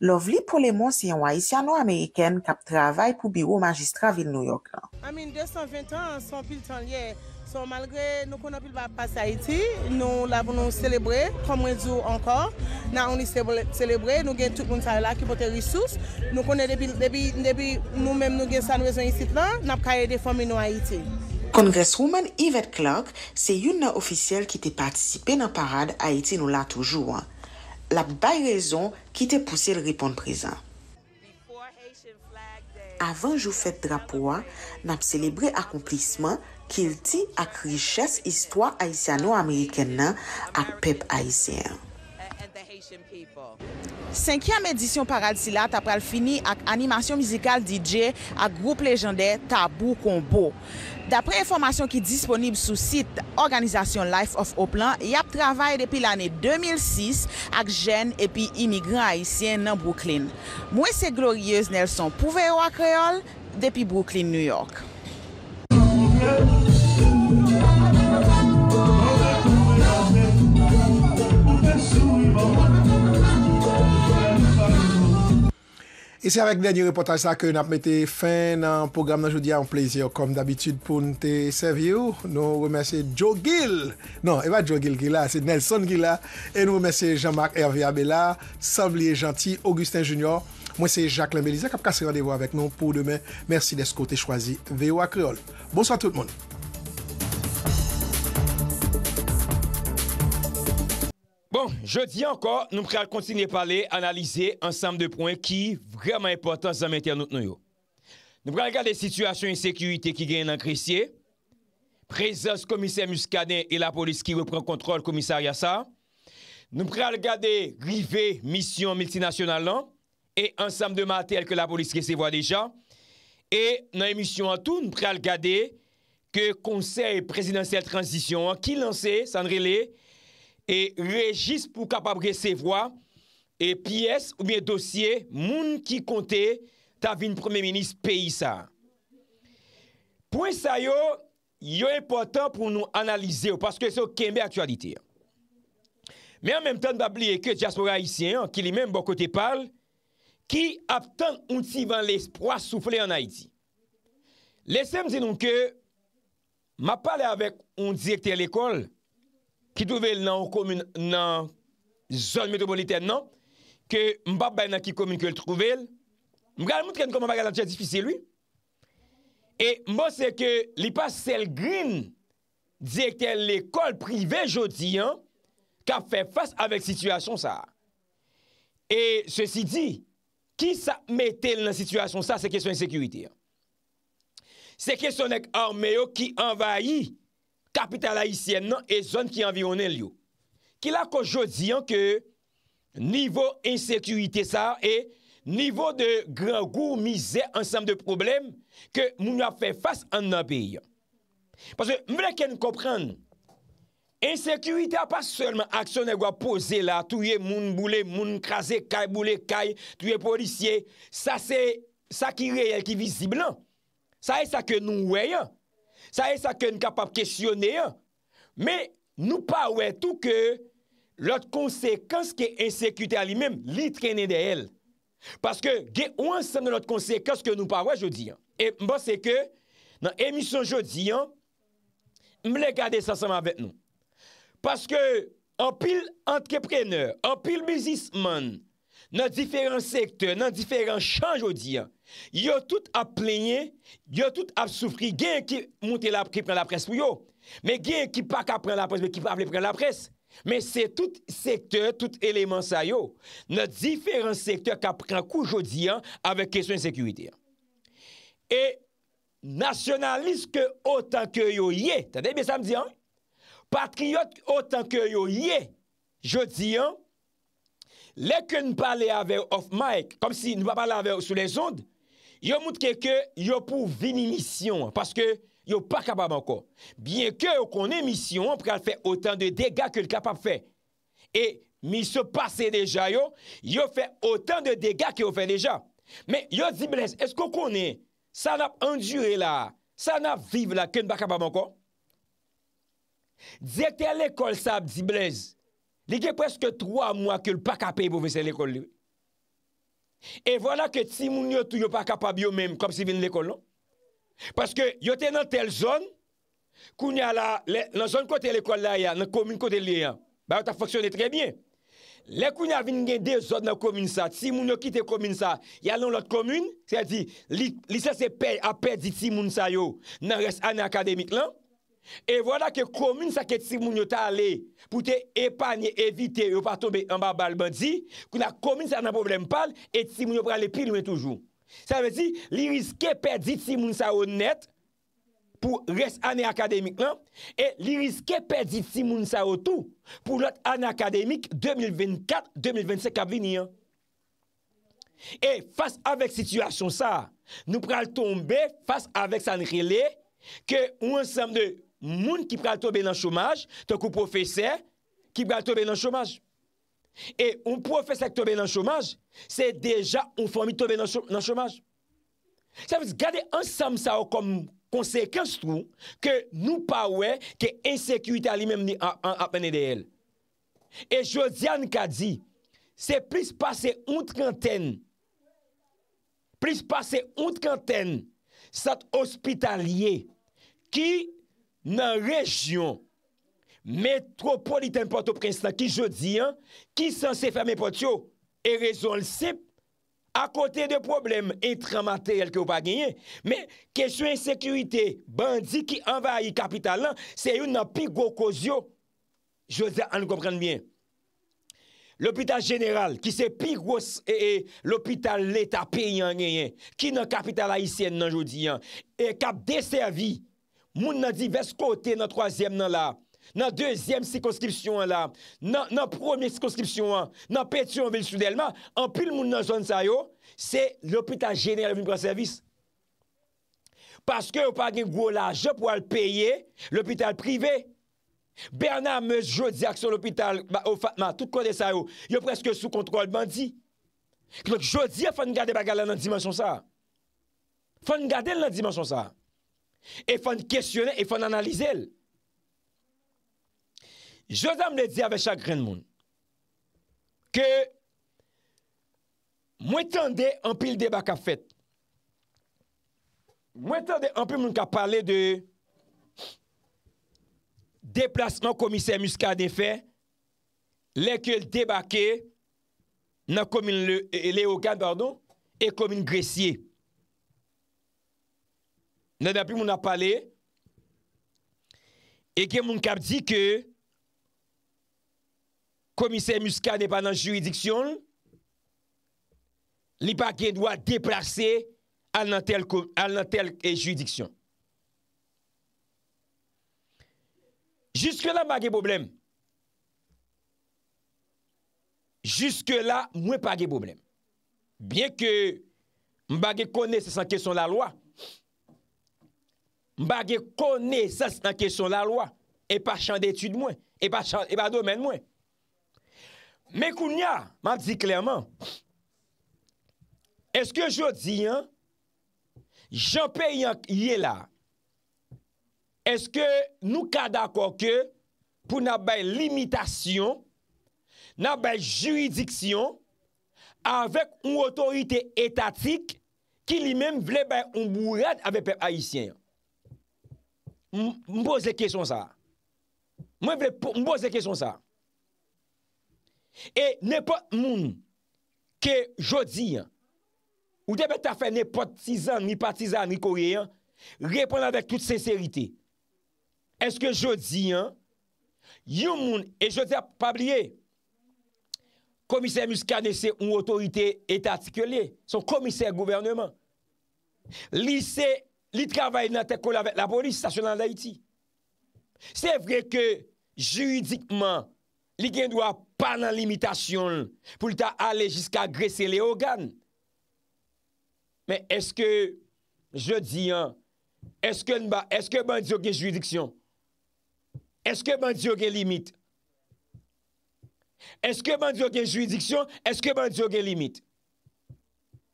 Lov li pou le mons yon wajisyano ameyiken kap travay pou biwo magistra vil New York an. Amin 220 an san pil tan lye, so malgre nou konon pil va pas Haiti, nou la pou nou selebrè, komwen zou ankor, nan ou ni selebrè, nou gen tout moun sa yola ki pote risous, nou konon debi nou men nou gen san wajisyon yisit lan, nap kare deforme nou Haiti. Kongres roumen Yvette Clark se yun na ofisyel ki te patisipe nan parade Haiti nou la toujouan. l ap bay rezon ki te pouse l ripon prezant. Avan jou fèt drapoa, n ap celebre akomplisman ki l ti ak richès histwa Haitiano-Amerikennan ak pep Haitien. Sankyam edisyon paradisi la tap pral fini ak animasyon mizikal DJ ak group lejendè Tabou Kombo. Dapre informasyon ki disponib sou sit Organizasyon Life of Oplan, yap travay depi l ane 2006 ak jen epi imigran haisyen nan Brooklyn. Mwen se gloriez nel son pou verwa kreol depi Brooklyn, New York. E se avèk denye reportaj sa ke yon ap mette fèn nan program nan joudi an plézier. Kom d'abitud pou nte sevye ou, nou wè mè se Joe Gill. Non, e va Joe Gill gila, se Nelson gila. E nou wè mè se Jean-Marc Hervé Abela, Sabli et Gentil, Augustin Junior, mwen se Jacqueline Belize. Kap kase yon devou avèk nou pou demè. Mèsi desko te chwazi veyo akreol. Bonsan tout moun. je dis encore, nous allons continuer à parler, analyser ensemble de points qui sont vraiment importants dans l'internaute. Nous allons regarder la situation de sécurité qui gagne dans Crissier, présence commissaire Muscadet et la police qui reprend contrôle du commissariat ça. Nous allons regarder rivé mission multinationale et ensemble de matériel que la police voit déjà. Et dans l'émission en tout, nous allons regarder que conseil présidentiel transition hein, qui lançait, Sandrélé, e rejist pou kapabre se vwa, e piyes ou miye dosye, moun ki konte ta vin promey menis peyisa. Pwen sa yo, yo e important pou nou analize yo, paske se yo kembe aktualite. Me an menm tan babli e ke diaspora Haitien, ki li menm bokote pal, ki aptan unti van lespwa soufle an Haiti. Lesem zinon ke, ma pale avek unti direkte l'ekol, ki touvel nan zon metropoliten nan, non? ke mbap bay nan ki komunikwe l trouvel, mbga l mout ken koman baga la chadifise lui, e mbo se ke li pas sel grin, di ekte l ekol prive jodi an, ka fe fas avek situasyon sa. E se si di, ki sa metel nan situasyon sa, se kesyon ensekurite an. Se kesyon ek arme yo ki envayi, Kapital aisyen nan e zon ki anvironen liyo. Ki la ko jodi an ke nivou insekurite sa e nivou de gran gou mize ansem de problem ke moun a fe fass an nan peyi an. Pase mwen a ken koprenn, insekurite a pa sèlman aksyon an gwa pose la, touye moun boule, moun krasi, kaj boule, kaj, touye polisye, sa se sa ki reyel ki visiblan. Non? Sa e sa ke nou wey an. Sa e sa ke nou kapap kesyonè an. Me nou pa wè tou ke lot konsekans ke ensekute alimem li trene de el. Paske ge ou ansem nou lot konsekans ke nou pa wè jodi an. E mba se ke nan emisyon jodi an, mble gade sasama vet nou. Paske an pil antrepreneur, an pil bizisman, nan difèren sektèr, nan difèren chanj yo diyan, yo tout ap plènyen, yo tout ap soufri, gen ki mounte la pres pou yo, men gen ki pa ka pren la pres, men ki pa ap le pren la pres, men se tout sektèr, tout elemen sa yo, nan difèren sektèr ka pren kouj yo diyan, avek kesyon sekywite. E, nasyonalist ke otan ke yo ye, tade, besam diyan, patriot ke otan ke yo ye, yo diyan, Le ke nou pale ave of Mike, kom si nou pa pale ave sou les ond, yo mout ke ke yo pou vinimisyon, paske yo pa kabab anko. Bien ke yo konen misyon, pou ka fe otan de dega ke yo kapap fe. E mi se pase deja yo, yo fe otan de dega ke yo fe deja. Men yo ziblez, esko konen, sa nap endure la, sa nap vive la ke nou pa kabab anko? Djekte al ekol sab ziblez, li gen preske 3 mwa ke l pa kapay bo vese l ekol li. E vwala ke ti moun yo tou yo pa kapab yo menm, kom si vin l ekol non. Paske yo te nan tel zon, kounya la, nan zon kote l ekol la ya, nan komoun kote li ya, ba yo ta foksyone tre bie. Le kounya vin gen de zon nan komoun sa, ti moun yo kite komoun sa, ya nan lot komoun, se di, lise se apè di ti moun sa yo, nan res an akademik lan, E vwada ke komoun sa ke Tsimoun yo ta ale pou te epanye evite yo pa tombe an babalman di kou na komoun sa nan problem pal e Tsimoun yo prale pil mwen toujou. Sa ve di li riske perdi Tsimoun sa o net pou res ane akademik lan e li riske perdi Tsimoun sa o tou pou lot ane akademik 2024-2025 kabini. E fas avek situasyon sa nou prale tombe fas avek san rile ke ou ansam de moun ki pral tobe nan chomaj, ton kou profese, ki pral tobe nan chomaj. E un profese ki tobe nan chomaj, se deja un formi tobe nan chomaj. Sa vise, gade ansam sa o kom konsekans tou, ke nou pa we, ke ensekuita li men apene de el. E jodian ka di, se plis pase unt kanten, plis pase unt kanten, sat ospitalye, ki, nan rejyon metropolitèm Port-au-Prince la ki jodi an ki san se fèmè pot yo e rezon l-sip akote de problem etran materyèl ki ou pa genyen me kejwen sekurite bandi ki anva ayi kapital lan se yon nan pigou koz yo l'hôpital jeneral ki se pigous e l'hôpital l'eta pe yon genyen ki nan kapital ayisyen nan jodi an e kap deservi Moun nan di ves kote nan troasyem nan la, nan dezyem sikonskripsyon an la, nan promye sikonskripsyon an, nan petyon vil soudelman, an pil moun nan zon sa yo, se l'opital jene al vim kwa servis. Paske yo pa gen gwo la, je pou al peye l'opital prive. Berna me jodi akso l'opital, ma tout kode sa yo, yo preske sou kontrol bandi. Klo jodi a fany gade bagala nan dimensyon sa. Fany gade nan dimensyon sa. E fan kestyonè, e fan analizè l. Jozame le di avè chakren moun. Ke mwen tande anpil debak a fèt. Mwen tande anpil moun ka pale de deplasman komisè muska de fè, lè ke debakè nan komin Léo Gandardon e komin Gressié. nan api moun ap pale, e gen moun kap di ke, komise Muska depan nan juridiksyon, li pa gen dwa deplase an nan tel eh, juridiksyon. Juske la m bagye boblem, juske la mwen pa gen boblem. Bien ke m bagye kone se san kesyon la loa, m bagye kone sas nan kesyon la lwa, e pa chan de etude mwen, e pa chan, e pa do men mwen. Mè kou nya, man di klerman, eske jodi, jenpe yonk yela, eske nou ka dako ke, pou nan bay limitasyon, nan bay juridiksyon, avèk ou otorite etatik, ki li men vle bay ou mbou red avè pep ayisyen yon. Mbo ze kesyon sa. Mwen vle mbo ze kesyon sa. E nepo moun ke jodi ou debet afe ne patizan ni patizan ni koreyan repon avèk tout senserite. Eske jodi yon moun e jodi a pabliye komise muskade se ou otorite etatikyele son komise gouvernement. Lisey Li travay nan tek kon la polis, sa chon nan da iti. Se vre ke, juridikman, li gen dwa pa nan limitasyon pou li ta ale jiska gresse le ogan. Men eske, je di an, eske ban di yo gen juridiksyon? Eske ban di yo gen limit? Eske ban di yo gen juridiksyon? Eske ban di yo gen limit?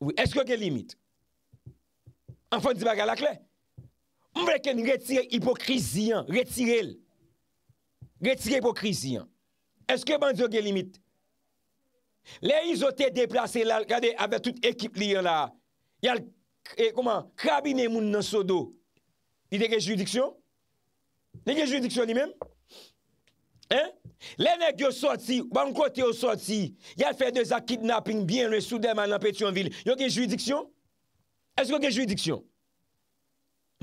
Oui, eske gen limit? Fondi bagalak le Mwen vreken retire hipokrisian Retire el Retire hipokrisian Eske bandi yoge limit Le izote deplase la Kade ave tout ekip li yo la Yal e, krabine moun nan sodo Yde ge juridiksyon Yde ge juridiksyon li men He Le nek yo sorti Yal fe de za kidnapping Bien re souder man anpetyon vil Yoge juridiksyon Esko gen juidiksyon,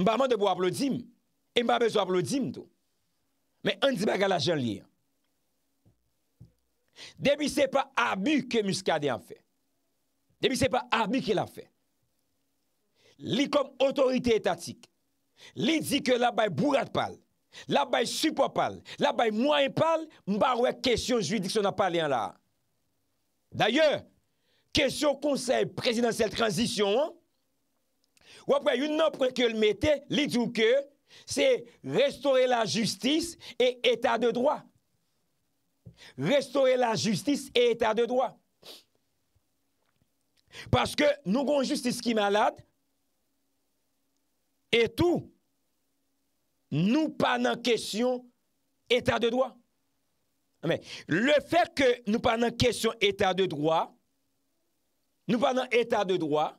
mba man debo avlodim, mba bezwa avlodim do. Men, an di baga la jan liyan. Demi se pa abu ke muskade an fe. Demi se pa abu ke la fe. Li kom otorite etatik. Li di ke la bay bourad pal, la bay supo pal, la bay mwayen pal, mba wè kèsyon juidiksyon an pal liyan la. D'ayon, kèsyon konsey presidansel transisyon an, Ou apre, yon nopre ke l mette, li djouke, se restore la justice et etat de droit. Restore la justice et etat de droit. Paske nou goun justice ki malade, etou, nou panan kesyon etat de droit. Le fer ke nou panan kesyon etat de droit, nou panan etat de droit,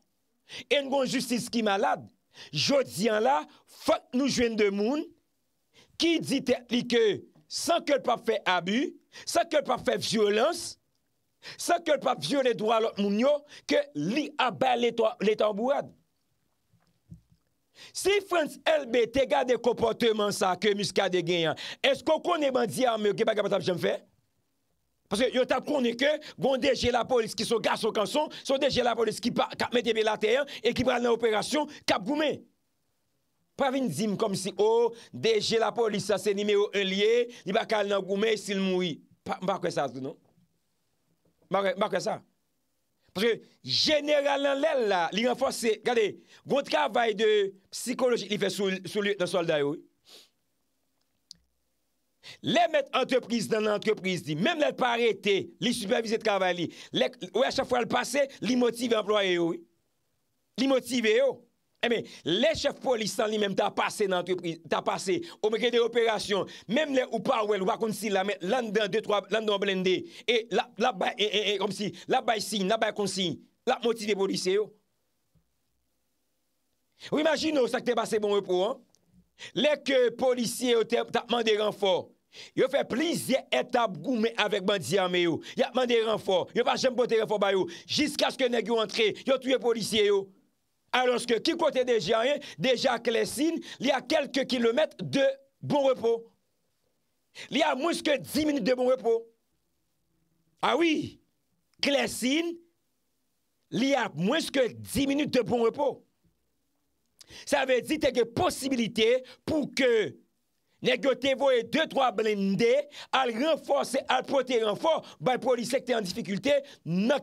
En bon justice ki malade, jodi an la, fok nou jwen de moun ki di te li ke san ke l pa fe abu, san ke l pa fe violans, san ke l pa viole dwa lot moun yo, ke li abe l etan bou ad. Si Frans LB te gade kompote man sa ke muska de genyan, esko kon ne ban di an me ge baga patap jen fe? Paske yon tap konen ke, gwen deje la polis ki so gaso kan son, so deje la polis ki pa kap metye be la teyan, e ki pral nan operasyon, kap goume. Pa vin zim kom si, oh, deje la polis sa se nime ou en liye, li bakal nan goume, sil moui. Mbakwe sa, zi nou. Mbakwe sa. Paske general nan lèl la, li renfose, gade, gwen travay de psikolojik li fe sou liye nan solday ou, Le met entreprise dan entreprise di. Mem le parete, li supervise travali. Le ouye chef poli passe, li motive employe yo. Li motive yo. Eme, le chef poli san li mem ta pase nan entreprise, ta pase. Ou me grede operasyon. Mem le ou par ou el wakonsi la met landan de troi, landan blende. E la bay, e, e, e, komsi. La bay sin, la bay konsin. La motive polise yo. Oh. Ou imagine ou sa kte base bon repou, an. Le ke polisye oh, yo ta mande renfort. Yo fè plizye etap goumè avèk mandi yame yo. Ya mandi renfor. Yo fè jem potè renfor bayo. Jiska skè negyo antre, yo tuye polisye yo. Alonske, ki kote de jayen, deja klesin, li a kelke kilometre de bon repo. Li a mweske di minite de bon repo. Awi, ah klesin, li a mweske di minite de bon repo. Sa ve di teke posibilite pou ke Nèk yo te vo e 2-3 blindè, al renforsè, al pote renfors, ba polisèk te an difikultè, nan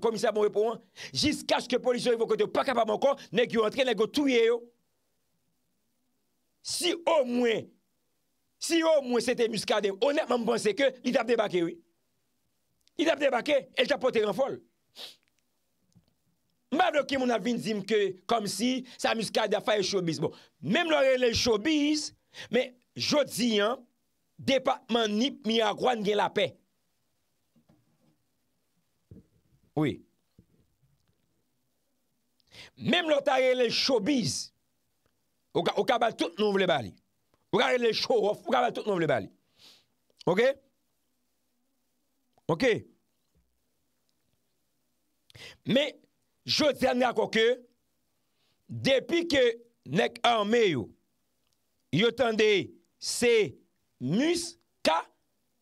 komisè apon repou an, jis kache ke polisèk vo kote, pa kapap an kon, nèk yo antre, nèk yo touye yo. Si o mwen, si o mwen se te muskade, onèkman mwen pense ke, li tap debake, oui. Li tap debake, el tap pote renfol. Mba blokè moun avin zim ke, kom si sa muskade a faye choubiz, bon, mèm lorè lè choubiz, Men, jodi an, depatman nip mi a kwan gen la pe. Oui. Mem lot a re le showbiz, ou ka bal tout nou vle bali. Ou ka re le show off, ou ka bal tout nou vle bali. Ok? Ok. Men, jodi an, depi ke nek arme yo, yo tende se muska,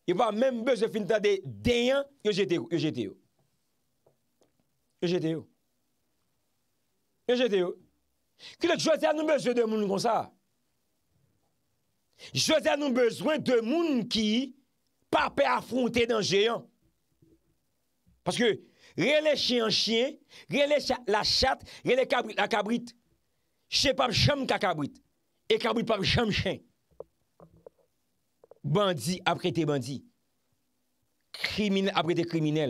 yo pa menm beze fin tade deyan, yo jete yo, yo jete yo. Yo jete yo. Yo jete yo. Kile jose anou beze de moun kon sa. Jose anou bezoen de moun ki pape afronte den jeyan. Paske re le chien chien, re le la chat, re le la kabrit. Che pap chem kakabrit. E kabri pa jom jen. Bandi apre te bandi. Krimine apre te krimine.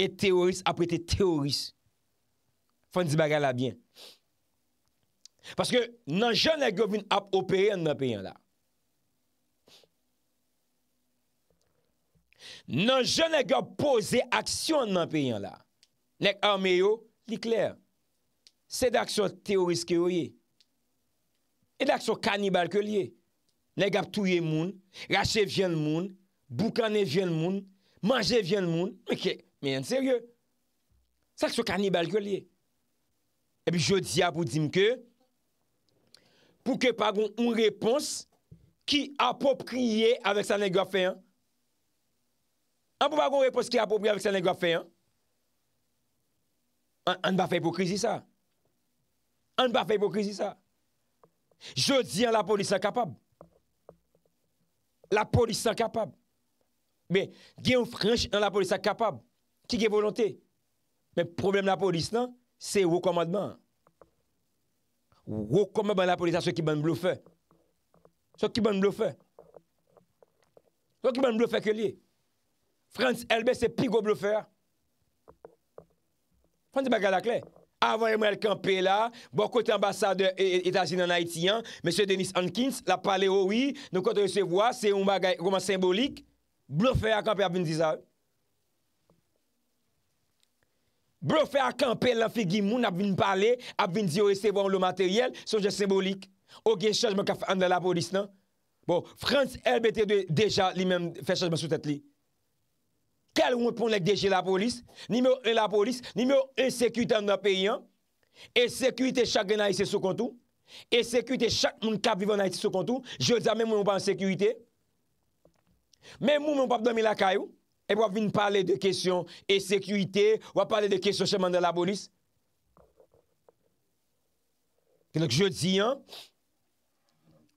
E teoris apre te teoris. Fon di bagala bien. Paske nan jen e govoun ap operen nan peyan la. Nan jen e govoun pose aksyon nan peyan la. Nek a meyo li kler. Se de aksyon teoris ki yo ye. Se de aksyon teoris ki yo ye. E dak sou karnibal ke liye. Nè gap touye moun, rache vyen moun, boukane vyen moun, manje vyen moun. Mè kè, mè yon sèrye. Sak sou karnibal ke liye. E bi jodi apou di mke, pou kè pa goun un repons ki apopriye avèk sa nè gwa fe yon. An pou pa goun repons ki apopriye avèk sa nè gwa fe yon. An pa fe epokrizi sa. An pa fe epokrizi sa. Je di an la polis an kapab. La polis an kapab. Me gen ou franche an la polis an kapab. Ki gen volante. Me problem la polis nan, se wou komadman. Wou komadman la polis an sou ki ban bloufe. Sou ki ban bloufe. Sou ki ban bloufe ke li. Frans Elbe se pi go bloufe. Frans e baga la kley. Avon yon mwen el kampe la, bon kote ambasade etasi e- nan Haitian, mese Denis Hankins la pale owi, oh nou kote yose vwa, se yon bagay goma simbolik, blou fe akampe ap vin dizal. Blou fe akampe lan figi moun ap vin pale, ap vin diyo yose vwa yon lo materyel, sonje simbolik. Ok, chajman kaf an la laboris nan. Bon, Frans LBT2 deja li men fè chajman sou tete li. kel woun pon lek deje la polis, ni mwen la polis, ni mwen en sekwite an nan peyi an, en sekwite chak genay se sou kontou, en sekwite chak moun kap vivan na iti sou kontou, je di a men mwen mwen pa an sekwite, men mwen mwen pa mwen mwen la kayou, e mwen vin pale de kesyon en sekwite, mwen pale de kesyon chaman nan la polis, ke nouk je di an,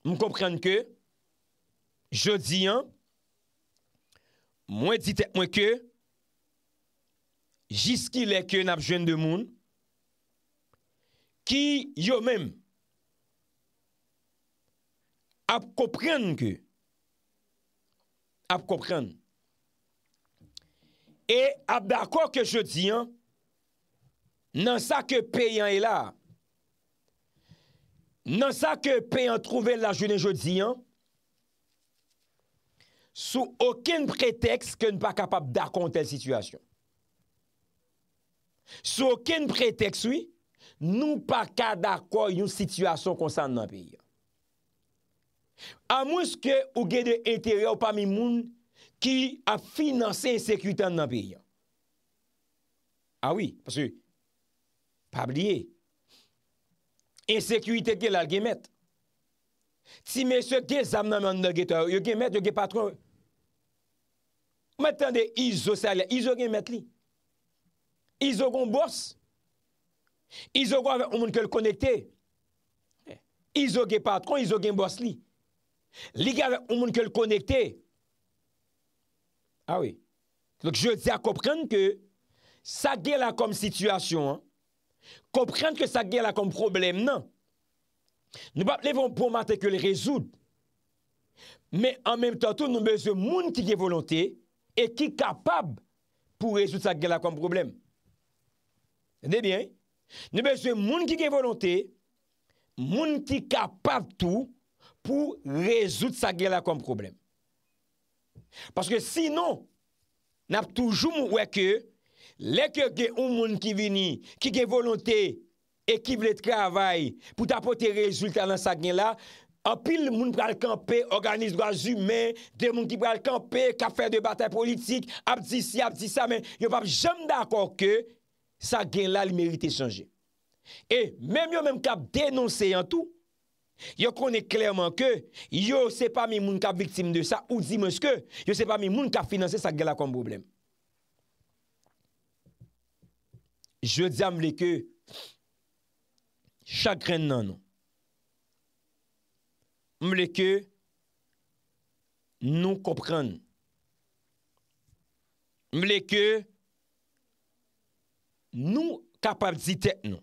mwen komprende ke, je di an, Mwen dite mwen ke, jiskile ke nap jwen de moun, ki yo men ap kopren ke, ap kopren. E ap da kwa ke jodi an, nan sa ke peyan e la, nan sa ke peyan trove la jwene jodi an, sou oken preteks ke nou pa kapap da kon tel situasyon. Sou oken preteks, nou pa ka da kon yon situasyon kon san nan peyi. A mous ke ou ge de eteryan ou pa mi moun ki a finanse insekuitan nan peyi. A ah wii, paswe, pa blye. Insekuitan ke lal ge met. Ti mè seke zanman nan ge te ou, yo ge met, yo ge patron ou. Maintenant, ils ont salaire, ils ont li. Ils ont un boss. Ils ont un monde qui est connecté. Ils ont un patron, ils ont un boss li. Ils ont un monde qui est connecté. Ah oui. Donc je dis à comprendre que ça a là comme situation, hein. comprendre que ça a là comme problème, non. Nous pas lever pour matin que le résoudre. Mais en même temps, tout, nous besoin de monde qui est volonté ki kapab pou rezout sa gen la kom problem. Debyen, nebe se moun ki gen volonté, moun ki kapab tou pou rezout sa gen la kom problem. Paske sinon, nap toujou mou wèkè, lèkè gen moun ki vini, ki gen volonté, e ki vlet kravay pou tapote rezultat nan sa gen la pou apil moun pral kampe, organiz dras jume, de moun ki pral kampe, ka fe de batay politik, ap di si, ap di sa men, yo pap jom dakor ke, sa gen la lumerite chanje. E, menm yo menm kap denonsey an tou, yo kone klerman ke, yo se pa mi moun kap viktim de sa, ou di mons ke, yo se pa mi moun kap finanse, sa gen la kon problem. Je di amble ke, chagren nan nou. Mbleke nou kompren. Mbleke nou kapabzitek nou.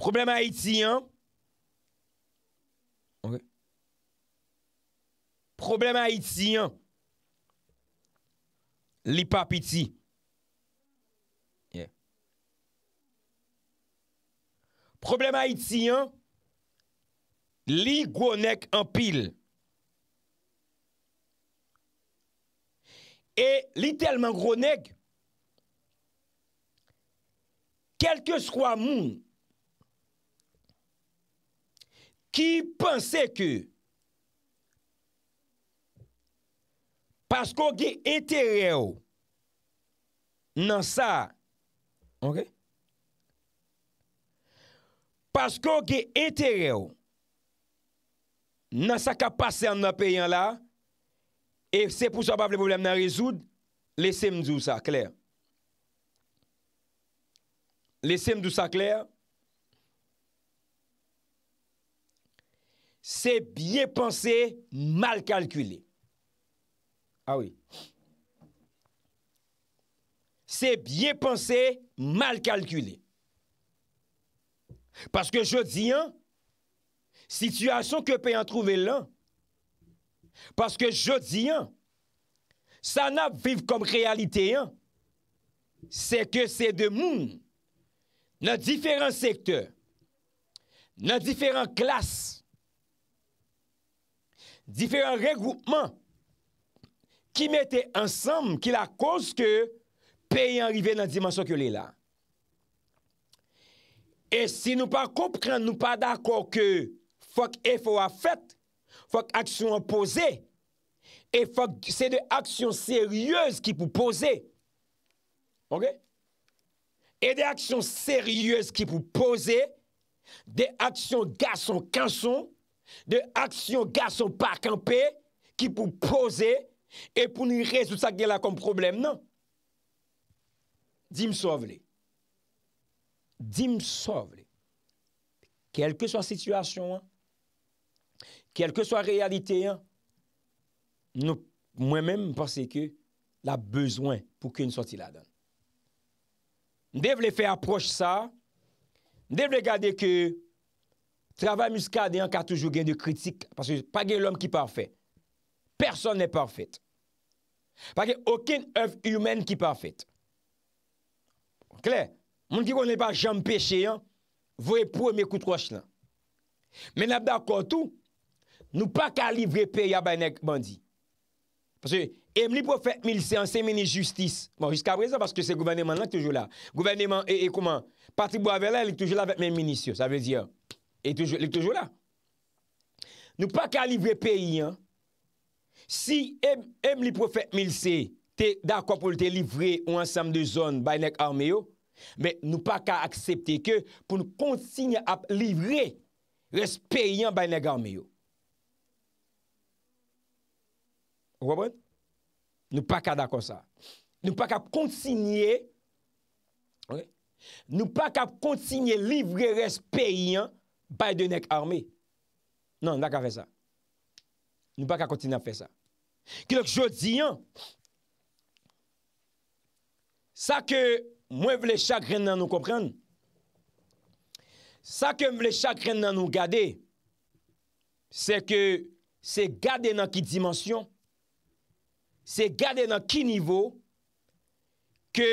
Problema iti an. Problema iti an. Li pap iti. Problema it si an, li gwo neg an pil. E li telman gwo neg, kelke swa moun ki panse ke pasko ge etere yo nan sa an pi. Pasko ge etereo, nan sa kapase an nan peyan la, e se pou sa bap le problem nan rezoud, lesem dousa, klèr. Lesem dousa, klèr. Se bie panse, mal kalkule. A ah wè. Se bie panse, mal kalkule. A wè. Paske jodi an, sityasyon ke pe yon trouve lan, paske jodi an, sa nap viv kom realite an, se ke se demoun nan diferan sektor, nan diferan klas, diferan regwoupman, ki mette ansam ki la kos ke pe yon rive nan dimansyon ke li lan. E si nou pa komprende nou pa d'akor ke fòk efo a fèt, fòk aksyon a posè, e fòk se de aksyon seryèz ki pou posè, ok? E de aksyon seryèz ki pou posè, de aksyon gason kanson, de aksyon gason pakampè ki pou posè, e pou nou rezousak de la kom problem nan. Dimso avlé. dim sauve. Quelle que soit la situation, hein. quelle que soit la réalité, hein. moi-même, je pense que la besoin pour qu'une sortie la donne. Nous les faire approche ça. Nous regarder garder que travail muscadien hein, a toujours gagné de critique Parce que pas l'homme qui est parfait. Personne n'est parfait. Parce que aucune œuvre humaine qui est parfaite. clair Moun ki konen pa jom peche yon, vwe pou mè koutroch lan. Men ap dakotou, bon, nou pa ka livre peyi a baynek bandi. Paswe, em li profet mil se ansen meni justis. Bon, jiska breza, paske se gouvernement lan, toujou la. Gouvernement e kouman, pati bou avè la, li toujou la vet meni minisyon. Sa vezi, li toujou la. Nou pa ka livre peyi yon, si em li profet mil se, te dakotou te livre ou ansenm de zon baynek armeyo, Mè nou pa ka aksepte ke pou nou kontsigne ap livre respeyen bay denek arme yo. Ou wabon? Nou pa ka da kon sa. Nou pa ka kontsigne, nou pa ka kontsigne livre respeyen bay denek arme. Nan, nou pa ka fè sa. Nou pa ka kontsigne fè sa. Kè lòk jòt ziyan, sa ke... Mwen vle chakren nan nou kompren. Sa ke m vle chakren nan nou gade, se ke se gade nan ki dimensyon, se gade nan ki nivou, ke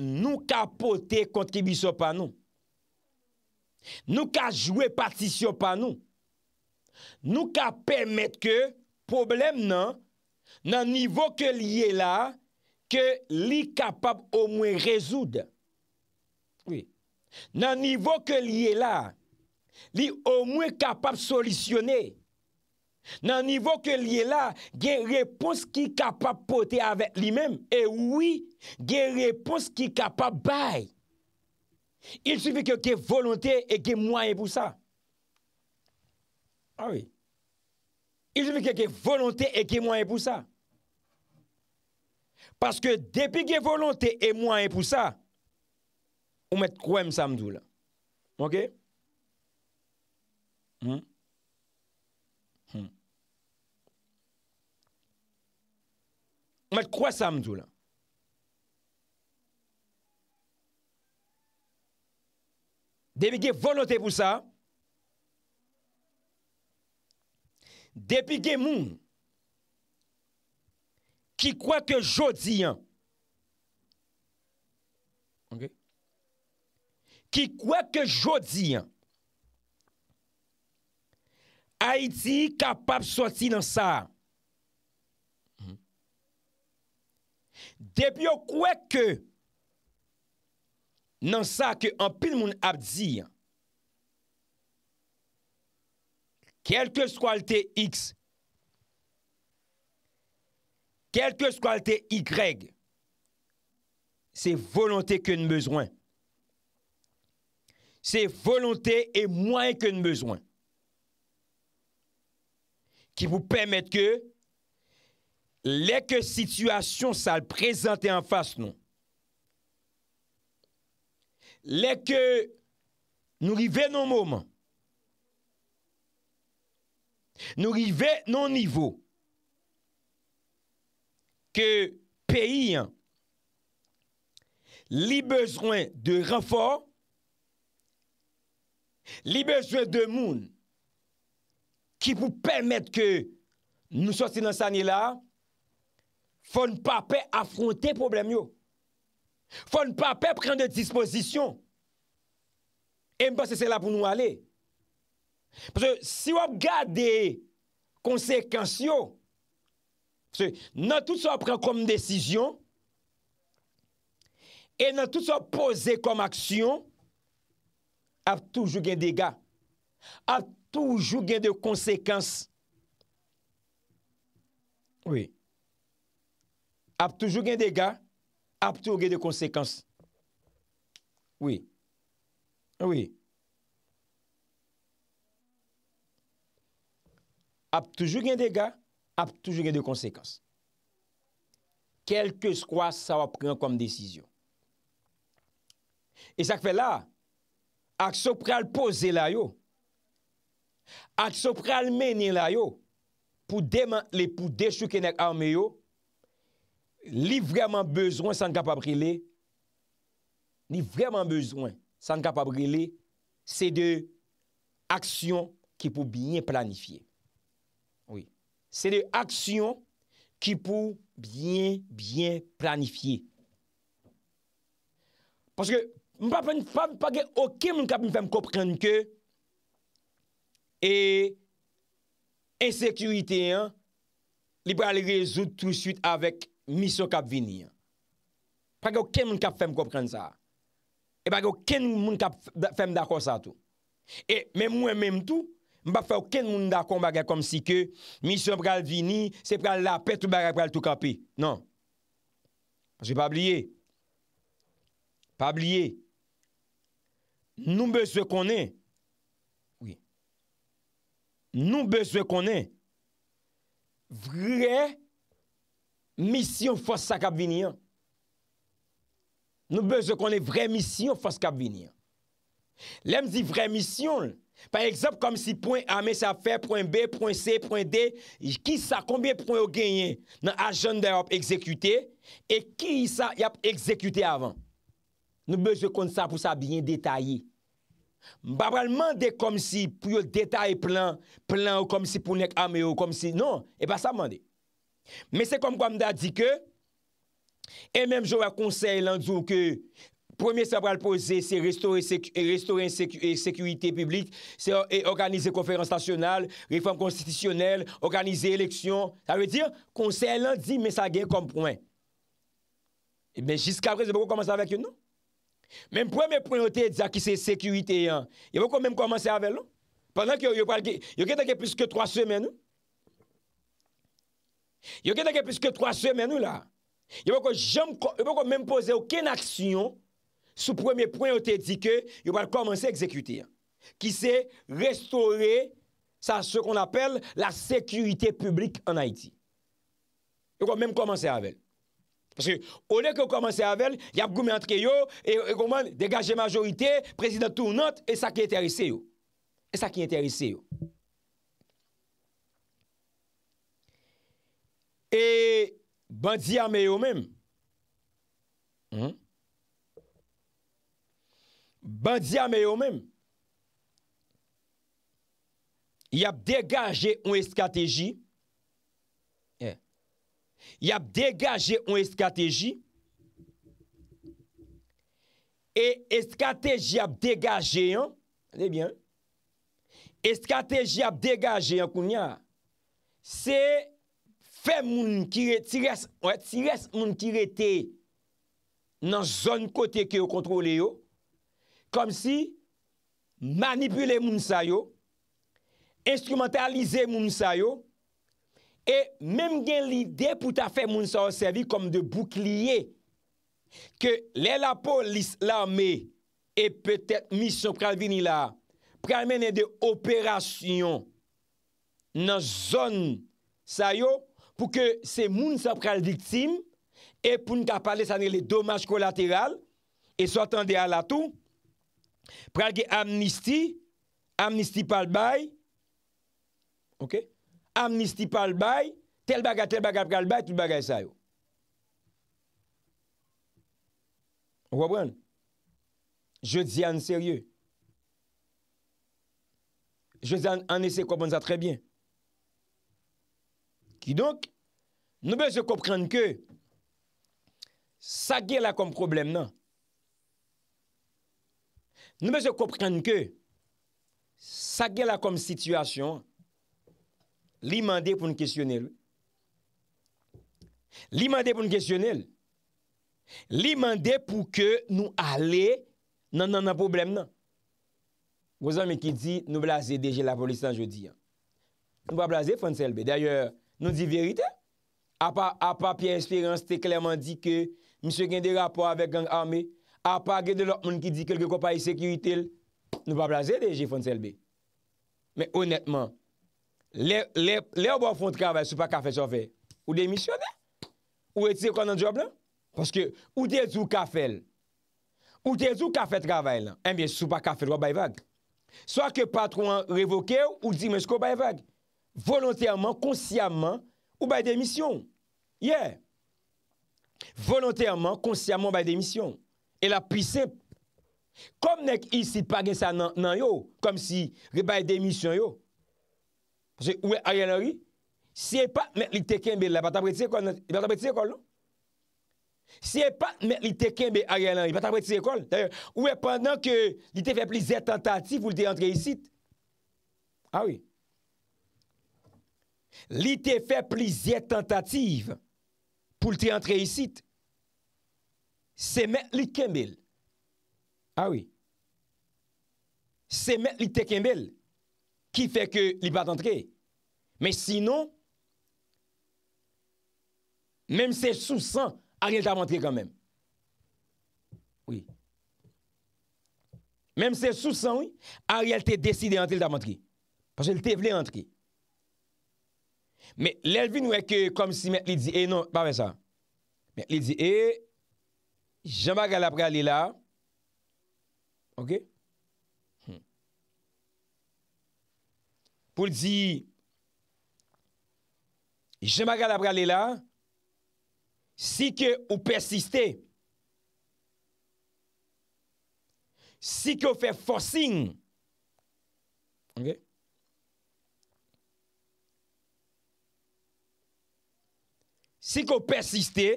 nou ka pote kontribisyon pa nou. Nou ka jwe patisyon pa nou. Nou ka pemet ke problem nan, nan nivou ke liye la, ke li kapap o mwen rezoud. Oui. Nan nivou ke li e la, li o mwen kapap solisyone. Nan nivou ke li e la, gen repons ki kapap pote avè li mèm. E oui, gen repons ki kapap bay. Il soufi ke ke volante e ke mwen pou sa. Ah oui. Il soufi ke ke volante e ke mwen pou sa. Ah oui. Paske depi ge volante e mwa e pou sa, ou met kouem sa mdou la. Ok? Hmm? Hmm. Ou met kouem sa mdou la. Depi ge volante e pou sa, depi ge mwou, ki kwa ke jodi an, ki kwa ke jodi an, ay di kapap soti nan sa, hmm. debi yo kwa ke, nan sa ke an pil moun ap di an, kelke skwalite x, x, Quel que soit le Y, c'est volonté que nous besoin. C'est volonté et moins que nous besoin. Qui vous permettent que les que situations ça en face nous. Les que nous arrivons nos moments, Nous arrivons nos niveaux. Ke peyi, li bezwen de renfor, li bezwen de moun ki pou permèt ke nou sosi nan sanye la, fòn pape afronte problem yo. Fòn pape pren de disposisyon. E mba se se la pou nou ale. Si wap gade konsekansyo, Nan tout sa pren kom desisyon e nan tout sa pose kom aksyon ap toujou gen dega. Ap toujou gen de konsekans. Oui. Ap toujou gen dega, ap toujou gen de konsekans. Oui. Oui. Oui. Ap toujou gen dega, toujou gen de konsekans. Kelke skwa sa wapren kom desisyon. E sak fe la, ak so pral pose la yo, ak so pral meni la yo, pou dechou kenek a me yo, li vreman bezwen san kapabri le, li vreman bezwen san kapabri le, se de aksyon ki pou binye planifiye. Se de aksyon ki pou byen, byen planifiye. Paske, mpa pen, pake okey moun kap mwen fem kopren ke, e, e sekurite, li pou ale rezo tout suite avek misyon kap vini. Pake okey moun kap fem kopren sa. E pake okey moun kap fem dakwa sa tou. E, men mwen men mtou, M pa fè ou ken moun da kon bagè kom si ke, misyon pral vini, se pral la pet ou bagè pral tou kapi. Non. Jè pa bliye. Pa bliye. Nou be se konè, ouye, nou be se konè, vre, misyon fòs sa kap vini an. Nou be se konè vre misyon fòs sa kap vini an. Lèm zi vre misyon lè. Par ekzop kom si pwen ame sa fe, pwen B, pwen C, pwen D, ki sa konbyen pwen yo genyen nan ajon de a ap ekzekyute, e ki sa yap ekzekyute avan. Nou bej yo kon sa pou sa byen detayye. Ba pral mande kom si pou yo detay plan, plan ou kom si pou nek ame ou kom si, non, e ba sa mande. Men se kom kwa mda di ke, e menm jo akonsey lan djou ke, premye se pral pose, se restore ek sekurite publik, se organize konferans nasyonal, reform konstitisyonel, organize eleksyon, sa ve dire, konsen lan di, men sa gen kompwen. Men jiska prez, pou komanse avèk yon nou? Men premye prenotè, dja ki se sekurite yon, yon pou komanse avèk lò? Pendan ki yon pral ge, yon ke teke plus ke 3 semen nou? Yon ke teke plus ke 3 semen nou la? Yon pou komanse avèk lò? Yon pou komanse avèk lò? sou premye pouen o te dike, yo bal komanse ekzekutir. Ki se, restaurer sa se kon apel la sekurite publik an Haiti. Yo kon menm komanse avel. Paske, o lèk yo komanse avel, ya goume antre yo, e koman degaje majorite, prezidentou not, e sa ki enterise yo. E sa ki enterise yo. E bandi ame yo menm, mwen, Bandia me yo men, y ap degaje ou eskateji, y ap degaje ou eskateji, e eskateji ap degaje yon, eskateji ap degaje yon koun ya, se fe moun ki rete, si res moun ki rete nan zon kote ki yo kontrole yo, kom si manipule moun sa yo, instrumentalize moun sa yo, e menm gen lide pou ta fe moun sa yo servi kom de boukliye ke lè la pou l'islamè e petè mis so pral vini la, pral menne de operasyon nan zon sa yo pou ke se moun sa pral diktim e pou nka pale sanè le domaj kolateral e sotan de alatoum, Pral ge amnisti, amnisti pal bay, ok, amnisti pal bay, tel baga, tel baga, pal bay, tout baga y sa yo. Wabwen, je di an serye, je di an anese komon za trebyen. Ki donk, nou be se kopren ke, sa ge la kom problem nan. Nou mwen se koprekan ke, sake la kom situasyon, li mande pou nou kisyonel. Li mande pou nou kisyonel. Li mande pou ke nou ale nan nan nan problem nan. Wazan men ki di, nou blaze deje la polisan jodi. Nou ba blaze fon selbe. D'ayor, nou di verite. A pa pi inspirans te klaman di ke, mwen se gen de rapor avek gang ame. A pa gè de lòk moun ki di kelke kopayi seki yu itil, nou pa plazè de jifon selbe. Mè honètman, lè ou bò fon tkavè, sou pa kafè tkavè, ou demisyonè? Ou etse kon nan job lè? Paske ou dè zou kafèl, ou dè zou kafè tkavè lè, mè sou pa kafèl wò bay vag. Swa ke patrouan revoke ou di mè sko bay vag. Volontèrman, konsyèman, ou bay demisyon. Ye. Volontèrman, konsyèman, bay demisyon. E la pise, kom nek isi pa gen sa nan yo, kom si ri baye demisyon yo, ou e ayanari, si e pa met li teken be la batapreti ekol, batapreti non? ekol nou? Si e pa met li teken be ayanari, batapreti ekol, ou e pandan ke li te fe plize tentative pou lte antre isi? Awi. Li te ah fe plize tentative pou lte antre isi? Awi. se met li kembel. Awi. Ah se met li te kembel, ki fe ke li pat antre. Men sinon, menm se sou san, a riel ta mantre kanmen. Oui. Menm se sou san, a riel te deside antre ta mantre. Pase li te vle antre. Men lel vi nou e ke kom si met li di e, eh non, pa mè sa. Met li di e, jema gala pralila, hmm. pou l'di, jema gala pralila, si ke ou persisti, si ke ou fè fòsing, si ke ou persisti,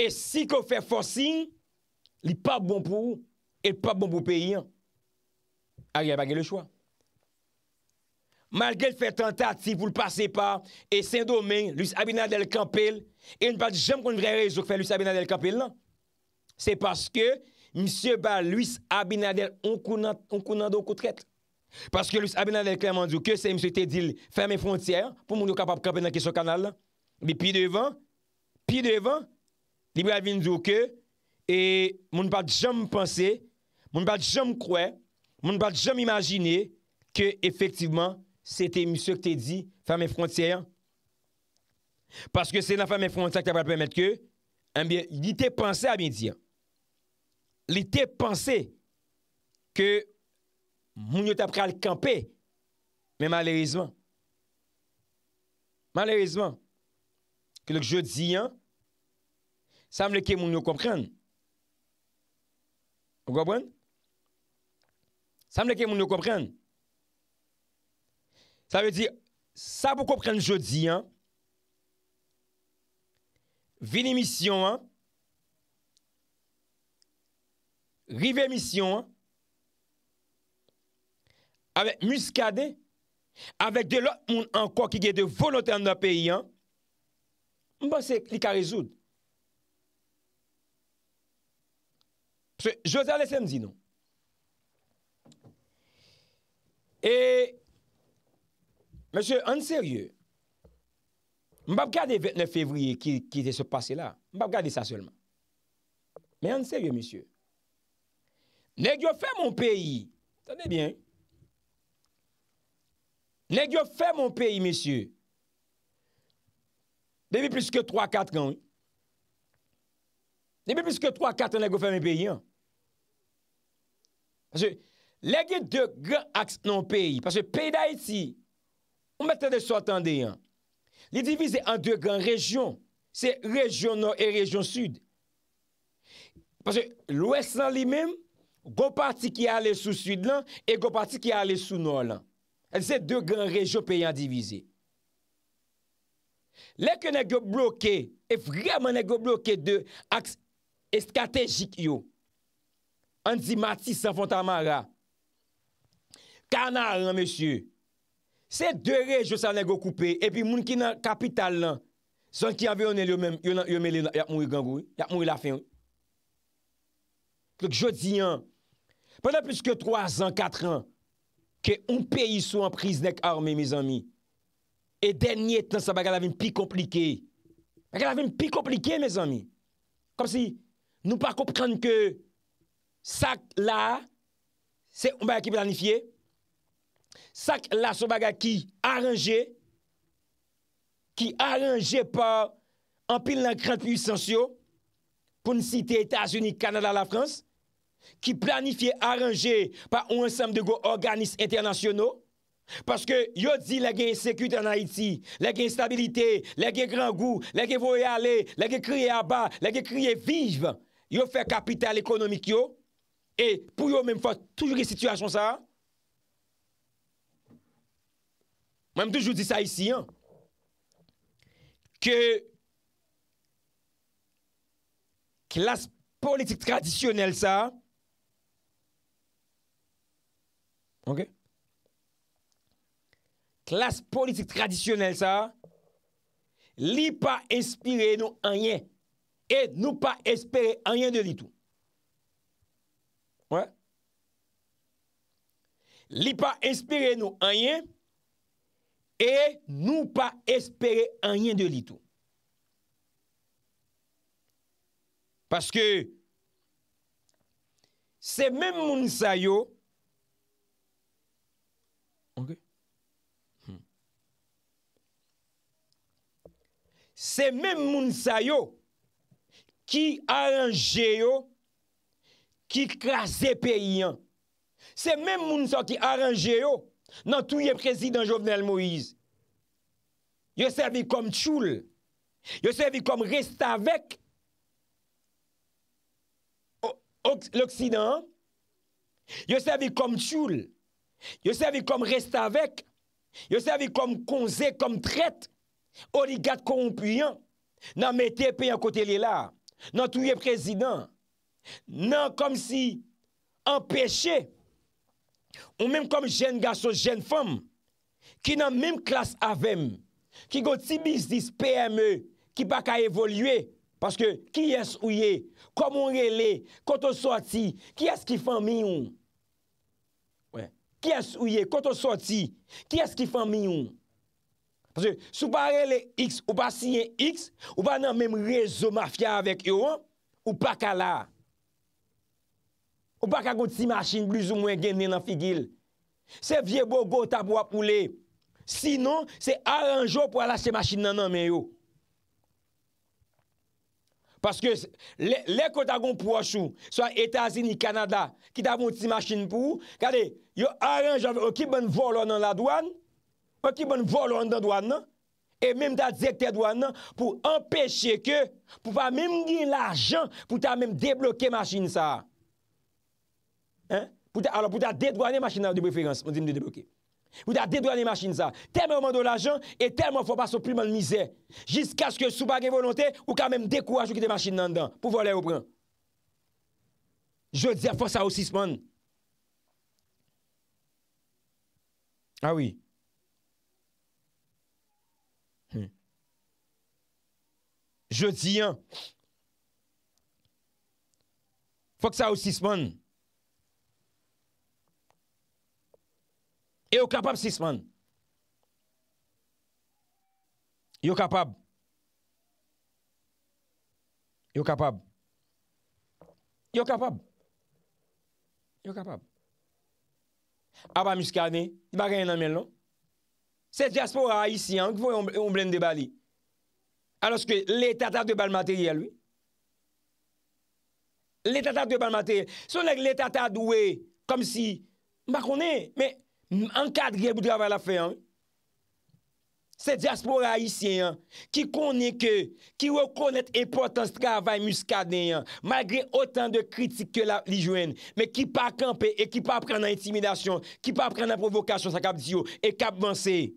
E si ko fè forsin, li pa bon pou ou, e pa bon pou peyi an. Agè, bagè le chwa. Malgè l fè tentat, si vou l pase pa, e sen domè, luis Abinadel Kampel, e n pa di jèm kon vre rejou k fè luis Abinadel Kampel nan, se paske, msè ba luis Abinadel onkounan do koutret. Paske luis Abinadel kèm an djou, kè se msè te dil fèmè frontyèr, pou moun yo kapap Kampel nan ki sou kanal la, bi pi devan, pi devan, Libra vin djou ke, e moun pat jom panse, moun pat jom kwe, moun pat jom imajine, ke efektiveman, se te miso ke te di, fame fronti ayan. Paske se nan fame fronti a, ke ta pral pwemet ke, li te panse a bin diyan. Li te panse, ke moun yo ta pral kampe, men malerizman. Malerizman, ke lak jodi ayan, Sam le ke moun nou kompren. Ou gwa bon? Sam le ke moun nou kompren. Sa ve di, sa pou kompren jodi, sa pou kompren jodi, vini misyon, rive misyon, muskade, avek de lot moun anko ki ge de volote an da peyi, mba se li ka rezoud. Joseph laissez non. Et, monsieur, en sérieux, je ne vais pas regarder le 29 février qui, qui était se passé là. Je ne vais pas regarder ça seulement. Mais en sérieux, monsieur, nest ce fait mon pays, attendez bien, nest ce fait mon pays, monsieur, depuis plus que 3-4 ans, depuis plus que 3-4 ans, nest fait mon pays, hein? Pase, lè gen de gran aks nan peyi. Pase, peyi da iti, ou mette de sotan de yon. Li divize an de gran rejyon. Se rejyon nor e rejyon sud. Pase, lwes nan li men, go parti ki ale sou sud lan, e go parti ki ale sou nor lan. Se de gran rejyon peyi an divize. Lè gen ne ge bloke, e vreman ne ge bloke de aks eskategik yo. An di Matisse Sanfonte Amara. Kanar an, mesye. Se de re, jose an e go koupe. E pi moun ki nan kapital nan. Son ki avyon el yon men. Yon men, yon men, yon mou yon gangou. Yon mou yon la fe yon. Klo k jodi an. Pwene plus ke 3 an, 4 an. Ke un peyi sou an priznek arme, mes ami. E den nyet nan sa bagal avin pi komplike. Bagal avin pi komplike, mes ami. Kom si, nou pa kop kranke... Sak la, se mbaya ki planifiye, sak la sou baga ki aranje, ki aranje pa anpil lankran pi usensyo, pou nisite Etasouni, Kanada, la Frans, ki planifiye aranje pa ou ansam de go organis internasyono, paske yo di lage seku tan Haiti, lage instabilite, lage gran gou, lage voye ale, lage kriye aba, lage kriye vive, yo fe kapital ekonomik yo, et pou yo mèm fwa toujou ke situasyon sa, mèm toujou di sa isi, mèm toujou di sa isi, ke klas politik tradisyonel sa, klas politik tradisyonel sa, li pa espire nou anyen, e nou pa espere anyen de li tou, Li pa espere nou anyen e nou pa espere anyen de li tou. Paske se men moun sayo hmm, se men moun sayo ki aranje yo qui crasait pays. Hein. C'est même moun sa qui arrangé yo dans tout le président Jovenel Moïse. Yo servi comme Tchoul. Yo servi comme reste avec l'Occident. Hein. Yo servi comme Tchoul. Yo servi comme reste avec. Yo servi comme conseil, comme traite. Oligarque corrompu. Hein. Nan mette pays à côté là. Nan tout le président. nan kom si empeshe ou menm kom jen gaso, jen fom ki nan menm klas avem ki go tibis dis PME ki baka evolye paske ki es ouye komon rele, koto sorti ki es ki fom mi yon ki es ouye koto sorti, ki es ki fom mi yon paske sou ba rele x ou ba sinye x ou ba nan menm rezo mafya avek yo ou baka la Ou baka gouti masjin blizou mwen gennen nan figil. Se viebo gouta pou apoule. Sinon, se aranjou pou ala se masjin nan nanmen yo. Paske le kouta goun pou wachou, so an Etasini, Kanada, ki ta voun ti masjin pou, kade, yo aranjou, o ki bon volon nan la douan, o ki bon volon nan douan nan, e menm ta dzek te douan nan, pou empeshe ke, pou fa menm gin la jan, pou ta menm debloke masjin sa a. alo pou ta dedwane machin nan de preferans, pou ta dedwane machin sa, teme wman do la jan, et teme wman fwa pa sopli wman mizè, jiska skye soubagen volante, ou kamem dekouaj wkite machin nan dan, pou vo le oubran. Je di a fwa sa ou 6 man. A ah oui. Hmm. Je di a, fwa sa ou 6 man. Fwa sa ou 6 man. E yo kapab sisman. Yo kapab. Yo kapab. Yo kapab. Yo kapab. Aba miskane, ba gen nanmen lon. Se diaspora a isi an, ki fo yon blen de bali. Aloske, le tatat de bal materyal, le tatat de bal materyal. Son ek le tatat ouwe, kom si, bakone, me, an kadre boudra vè la fè an, se diaspora hisye an, ki konen ke, ki rekonet epoten stravay muskade an, magre otan de kritik ke la ligyen, me ki pa kampe, e ki pa pran an intimidasyon, ki pa pran an provokasyon sa kap diyo, e kap vansè.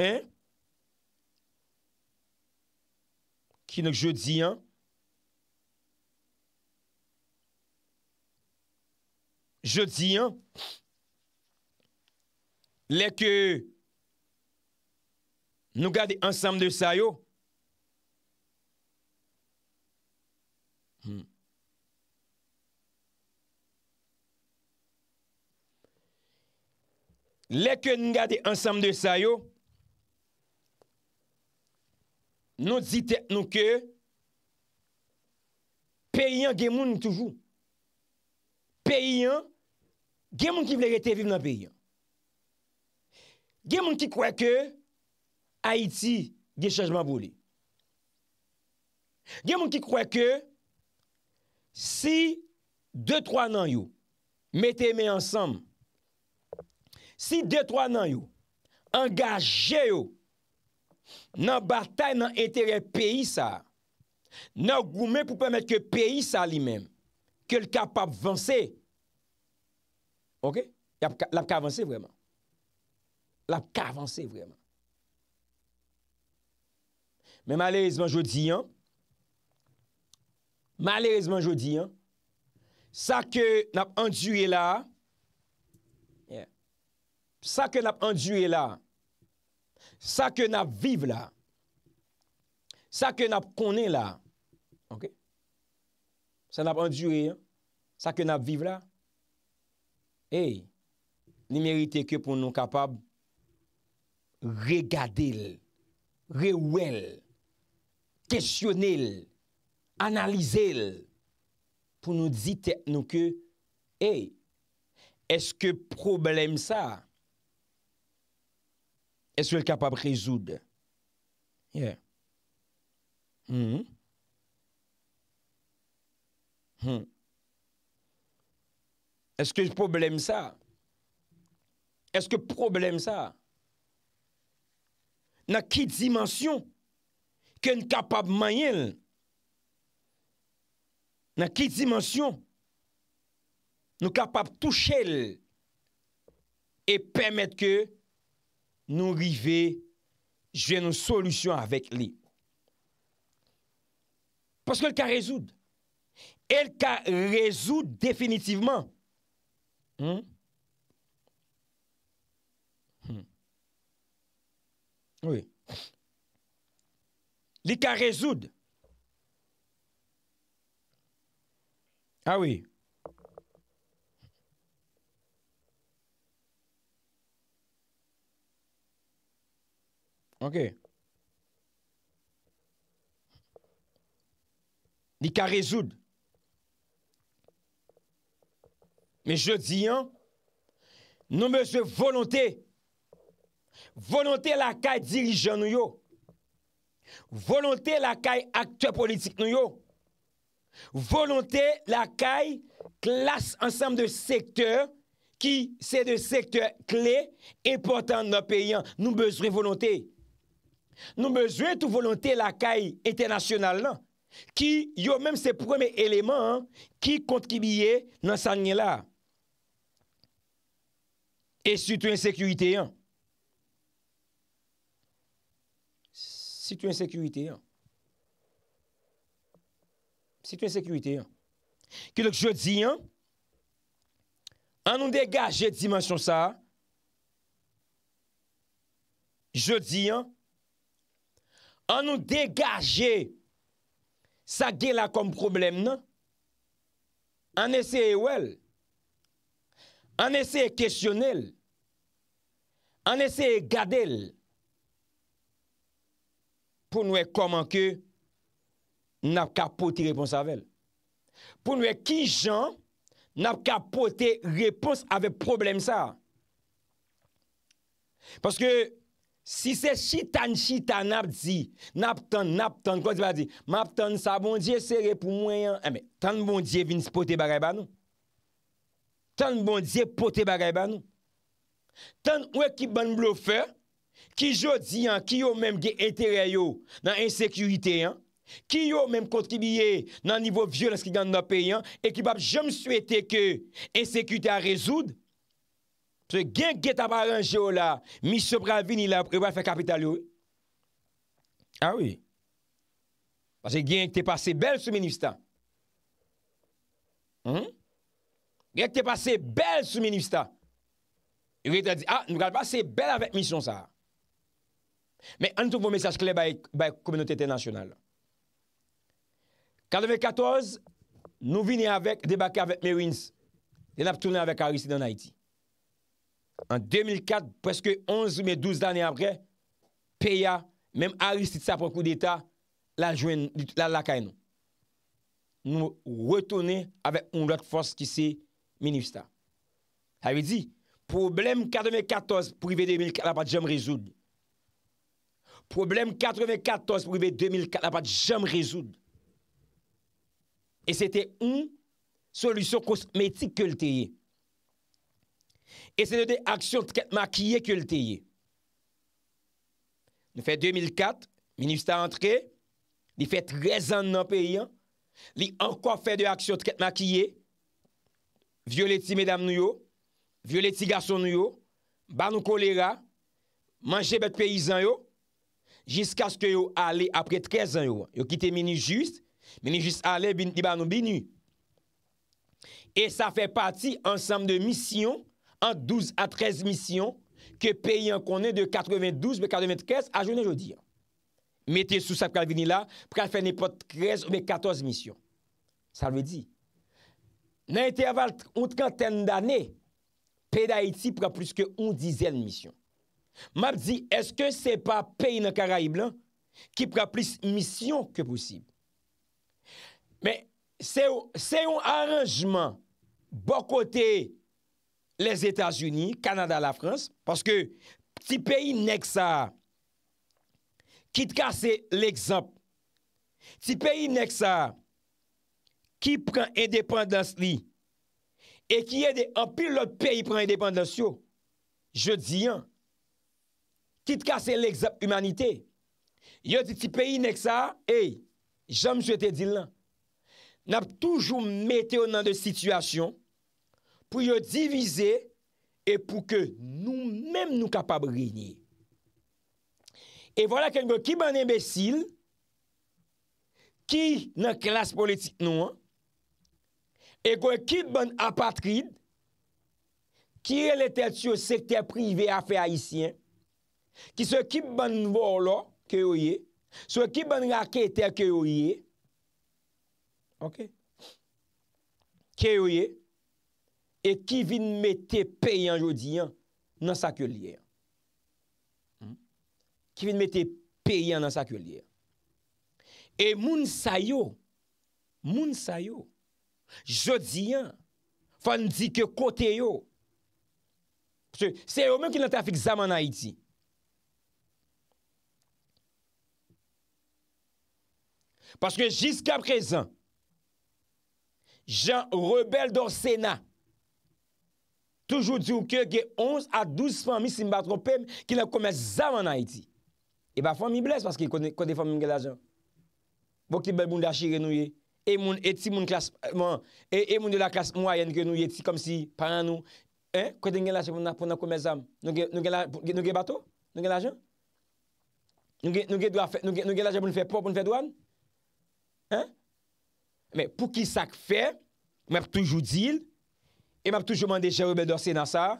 Hein? Ki nou jodi an, Je di an, lè ke nou gade ansam de sayo, lè ke nou gade ansam de sayo, nou di tek nou ke, pe yon gen moun toujou. peyi yon, gen moun ki vle rete viv nan peyi yon. Gen moun ki kwe ke, Haiti, gen chanjman bou li. Gen moun ki kwe ke, si, de troi nan yo, mette eme ansam, si de troi nan yo, angaje yo, nan batay nan entere peyi sa, nan goume pou pwemet ke peyi sa li men, ke l kapap vansè, Ok? La ap ka avanse vreman. La ap ka avanse vreman. Men malerizman jodi an. Malerizman jodi an. Sa ke nap anduye la. Sa ke nap anduye la. Sa ke nap vive la. Sa ke nap konen la. Ok? Sa nap anduye an. Sa ke nap vive la. Hey, ni merite ke pou nou kapab regade l, rewel, kestyone l, analize l, pou nou dite nou ke, hey, eske problem sa? Eswe l kapab rezoud? Yeah. Hmm. Hmm. Hmm. Eske problem sa? Eske problem sa? Na ki dimensyon ke nou kapap manyel? Na ki dimensyon nou kapap touche el e pemet ke nou rive jve nou solusyon avèk li? Paske el ka rezoud. El ka rezoud definitivman Hmm? Hmm. Oui. L'Ika a Ah oui. OK. L'Ika résoud. Men je di an, nou me zwe volonté. Volonté la kaj dirijan nou yo. Volonté la kaj aktor politik nou yo. Volonté la kaj klas ansam de sektör ki se de sektör kle e portan nan peyan. Nou me zwe volonté. Nou me zwe tou volonté la kaj etenasyonal nan. Ki yo menm se preme eleman ki kontribiye nan sanye la. Et si tou yon sekurite yon. Si tou yon sekurite yon. Si tou yon sekurite yon. Kilek jodi yon. An nou degaje dimansyon sa. Jodi yon. An nou degaje sa gen la kom problem nan. An ese e wel. An ese e kesyonel. an ese e gade l pou nou e koman ke nap ka pote repons avèl. Pou nou e ki jan nap ka pote repons avèl problem sa. Paske si se chitan chitan nap di, nap ton, nap ton, kwa di ba di, map ton sa bondje se repon mwen an, an eh, me tan bondje vini se pote bagay ban nou. Tan bondje pote bagay ban nou. tan wè ki ban mlo fè, ki jò di an, ki yò mèm ge etere yo nan ensekürite an, ki yò mèm kontribiye nan nivou vye lans ki gande nan pe yon, e ki bap jòm sou ete ke ensekürite a rezoud, se gen gè tabar an jò la, mi sopravini la, prewa fè kapital yo. A wè, wè gen te pase bel sou menifista. Gen te pase bel sou menifista. A wè, Ha, ah, nou gade pa, se bel avèk misyon sa. Mè, an nou tou mwen mesaj kle baye koumenotete nasyonal. Kan 2014, nou vini avèk, debake avèk Mérins, lè nap tourne avèk Aristide en Haiti. An 2004, preske 11 ou 12 danè avèk, Péa, mèm Aristide sa prokou d'État, l'a jwen, l'a lakay nou. Nou retourne avèk un lot fos ki se ministar. Ha, wè di, Problem 94, privé 2004, la pat jam rezoud. Problem 94, privé 2004, la pat jam rezoud. E se te un solusyon kosmetik ke lteye. E se te de aksyon tkèt makiye ke lteye. Nou fè 2004, ministè a antre, li fè 13 an nan peyan, li anko fè de aksyon tkèt makiye, violeti mèdame nou yo, vyo leti gason yo, ban nou kolera, manje bet peyizan yo, jiska skyo yo ale apre 13 an yo. Yo kite meni jist, meni jist ale, bini ban nou bini. E sa fe pati ansam de misyon, an 12 a 13 misyon, ke pey yon konen de 92 be 93 a jounen jodi. Mete sou sa pral vini la, pral fene pot 13 be 14 misyon. Sa lwe di. Nan ete aval un 30 ten danen, d'Haïti prè plus ke on dizen misyon. Mab di, eske se pa peyi nan Karaib lan ki prè plus misyon ke pwosib? Mè, se yon aranjman bo kote les Etats-Unis, Kanada, la France, paske ti peyi nek sa ki te kase l'exemple. Ti peyi nek sa ki prè indépendance li E ki yede anpil lot peyi pran independensyo. Je di an. Tit kase l'ex-humanite. Yo di ti peyi nek sa, ey, jom jote di lan. Nap toujou mette ou nan de situasyon pou yo divize e pou ke nou menm nou kapab rini. E vwala kenmou ki ban embesil ki nan klas politik nou an e kwen kip ban apatrid, ki re lete tsyo sekte prive afe ayisyen, ki se kip ban volo, kye yo ye, se kip ban rakete, kye yo ye, ok, kye yo ye, e kivin mette peyan jodi an, nan sa kye liye an, hmm? kivin mette peyan nan sa kye liye an, e moun sayo, moun sayo, Je di yon, fan di ke kote yo. Se yo men ki nan tafik zaman na iti. Paske jiska prezen, jan rebel do sena, toujou di ou ke ge 11 a 12 fan mi simbatropem ki nan kome zaman na iti. E ba fan mi bles paske kote fan mi mge la jan. Bo ki bel moun la chi renouye. E, e, eh, e, e moun de la klas mwayen gen nou yeti kom si paran nou, eh, kwen den gen laje pou nan koumezan, nou gen laje pou nou fè pou pou nou fè douan? Eh? Mè pou ki sak fè, mè pou toujou dil, mè pou toujou mande chè roubel dorsè nan sa,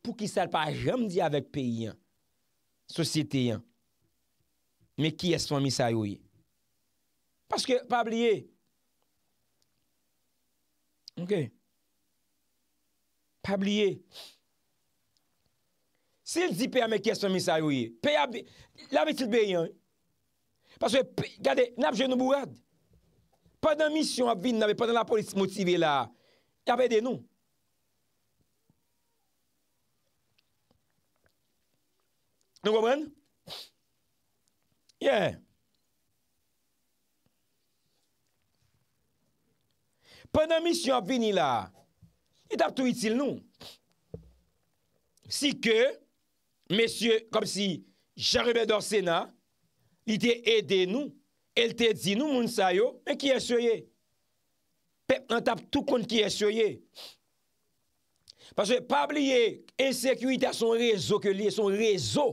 pou ki sal pa remdi avèk peyi an, sosyete an, mè ki es fòm misa yoye. Paske pabliye, Ok. Pabliye. Se li dipe ame kese misayouye, pe abe, la ve tilbe yon. Paswe, gade, napje nou bou ad. Pa nan misyon ap vin, nan ve pa nan la polis motive la, yabede nou. Nou goben? Ye. Ye. Pwè nan misyon ap vini la, e tap tou itil nou. Si ke, mesye, kom si, jan rebe dorsena, li te ede nou, el te di nou moun sayo, men ki esoye. Pep nan tap tou kon ki esoye. Paswe, pa bliye, ensekuita son rezo ke liye son rezo.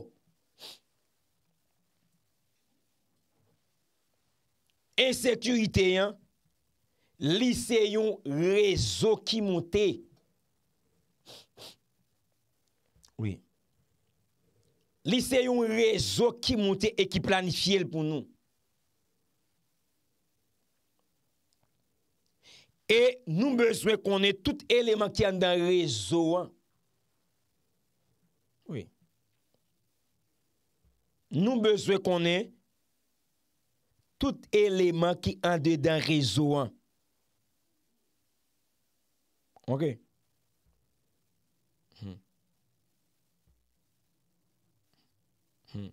Ensekuita yon, Lise yon rezo ki monte. Oui. Lise yon rezo ki monte e ki planifye l pou nou. E nou bezwe konen tout eleman ki ande dan rezo an. Oui. Nou bezwe konen tout eleman ki ande dan rezo an. OK. Hmm. Hmm.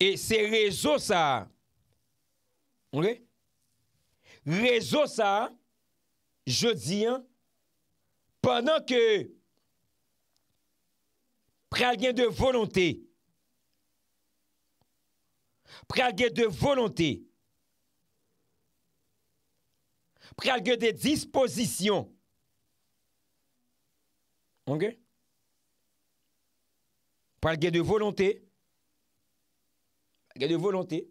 Et ces réseaux, ça, OK? Réseau, ça, je dis, hein, pendant que pral de volonté, pral de volonté, pralke de dispozisyon, anke, pralke de volante, pralke de volante,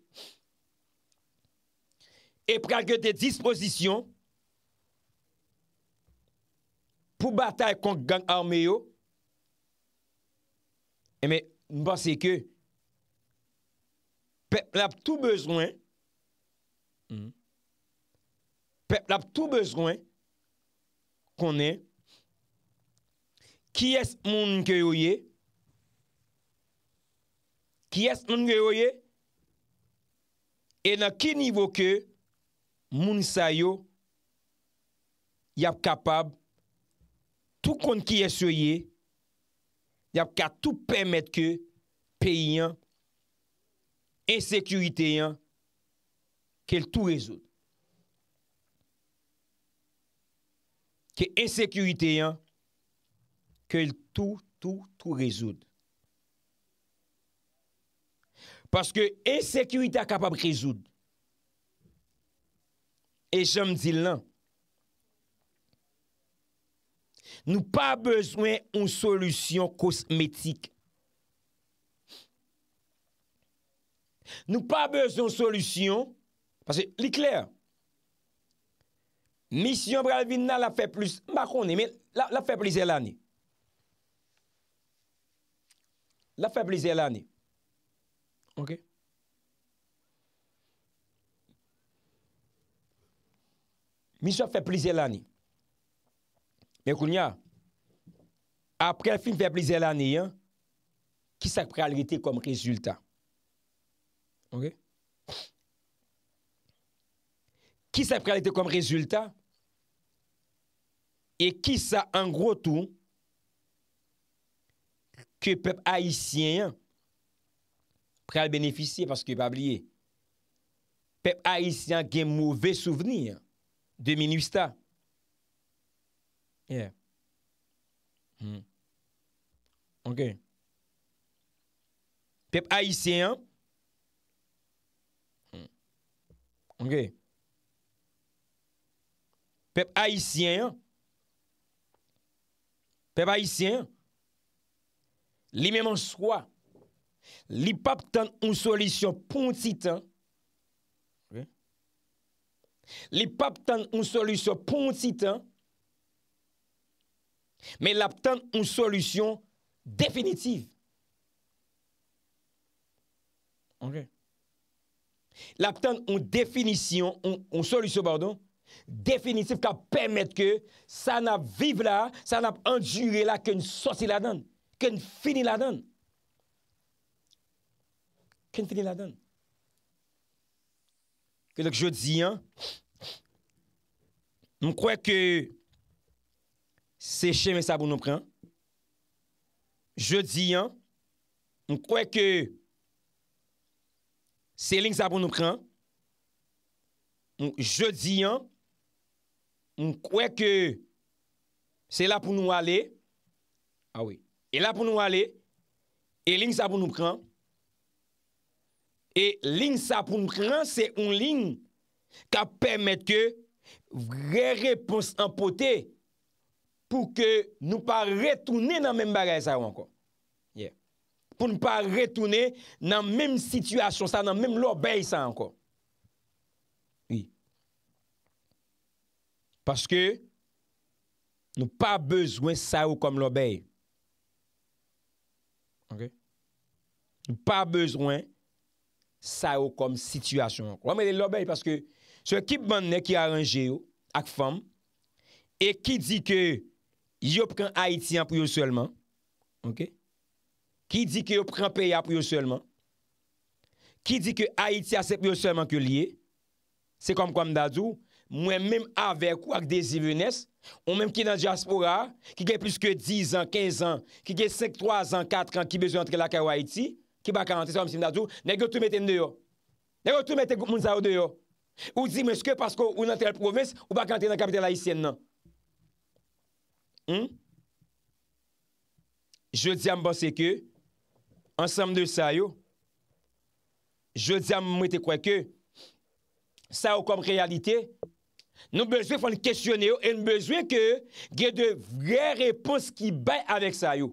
e pralke de dispozisyon, pou batal konk gang arme yo, e men, mbansi ke, pep la pou tou bezwen, mbansi, pep lap tou bezwen konen ki es moun genyo ye, ki es moun genyo ye, e nan ki nivou ke moun sa yo yap kapab tou konen ki es yo ye, yap ka tou pemet ke peyi yan, e sekurite yan, ke l tou rezout. ke esekurite yon, ke l tout, tout, tout rejoude. Paske esekurite akapab rejoude. E jom di lan, nou pa bezwen ou solusyon kosmetik. Nou pa bezwen solusyon, paske li kler, Mission Bralvina la fait plus. M'a mais la, la fait plusieurs l'année. La fait plusieurs l'année. OK? Mission fait plusieurs l'année. Mais Kounia, après le film fait plusieurs l'année, hein, qui s'est comme résultat? OK? Qui s'est prend comme résultat? E ki sa an gro tou ke pep haisyen pre al benefisye paske pa blye. Pep haisyen gen mouve souveni de minwista. Yeah. Hmm. Ok. Pep haisyen hmm. Ok. Pep haisyen Pe pa isyen, li menman swa, li pa ptan un solusyon pon titan, li pa ptan un solusyon pon titan, men la ptan un solusyon definitiv. La ptan un definisyon, un solusyon pardon, Definitif ka permette ke San ap vive la San ap anjure la Ke n fini la dan Ke n fini la dan Ke lak jodi yan M kwe ke Se cheme sa bon nou pren Jodi yan M kwe ke Se ling sa bon nou pren Jodi yan Nou kwe ke se la pou nou ale, a oui, e la pou nou ale, e ling sa pou nou pran, e ling sa pou nou pran, se un ling ka pemet ke vre repos anpote pou ke nou pa retoune nan men bagay sa ou anko. Pou nou pa retoune nan men sitwasyon sa, nan men lor bay sa anko. Paske nou pa bezwen sa yo kom lobeye. Ok? Nou pa bezwen sa yo kom situasyon. Wame de lobeye paske se kip mannen ki aranje yo ak fam e ki di ke yo pren Haiti apriyo selman. Ok? Ki di ke yo pren peyi apriyo selman. Ki di ke Haiti asepriyo selman ke liye. Se kom kom dadou. Ok? mwen menm avek wak dezi venes, ou menm ki nan diaspora, ki gen plus ke 10 an, 15 an, ki gen 5, 3 an, 4 an, ki bezo antre la kawaiti, ki baka antre sa oum si mnadou, negyo toum eten deyo. Negyo toum eten moun za ou deyo. Ou di menm eske pasko ou nan tel provins, ou baka antre nan kapite la hisyen nan. Hmm? Je di am bose ke, ansam de sa yo, je di am mwete kwe ke, sa yo kom realite, sa yo kom realite, Nou bezwe foun kèsyonè yo, e nou bezwe ke gè de vre repos ki bay avèk sa yo.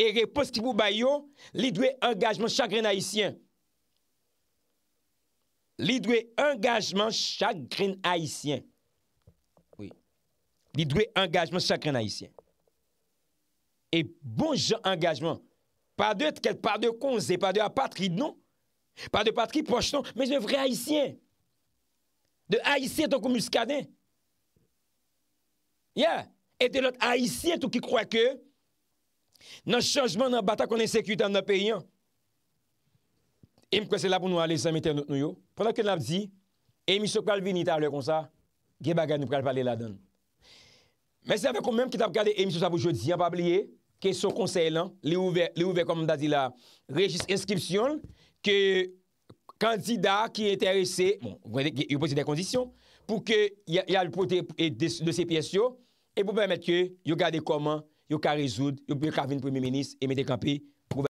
E repos ki pou bay yo, li dwe engajman chagren haisyen. Li dwe engajman chagren haisyen. Oui. Li dwe engajman chagren haisyen. E bon jan engajman. Pa de kèd, pa de konze, pa de apatri, non. Pa de patri, poch ton, mè jè vre haisyen. De haïsye tou kou mouskade. Yeah. Et de lot haïsye tou ki kwa ke nan chanjman nan batak konen sekwit an nan peyyan. E m kwen se la pou nou alè se meten nou yo. Pwennan ke nan ap di, e mi sou pral vini ta alè kon sa, ge bagan nou pral valè la don. Men se avè kon menm ki tap gade e mi sou sa pou jodi, an pa ap liye, ke sou konsey lan, li ouve, li ouve kom an da di la, rejis inskripsyon, ke... kandida ki enterese, bon, yon pose de kondisyon, pou ke yal prote de se piensyo, e pou pwem metke yon gade koman, yon ka rezoud, yon pou yon ka vin premi menis, e mette kampi,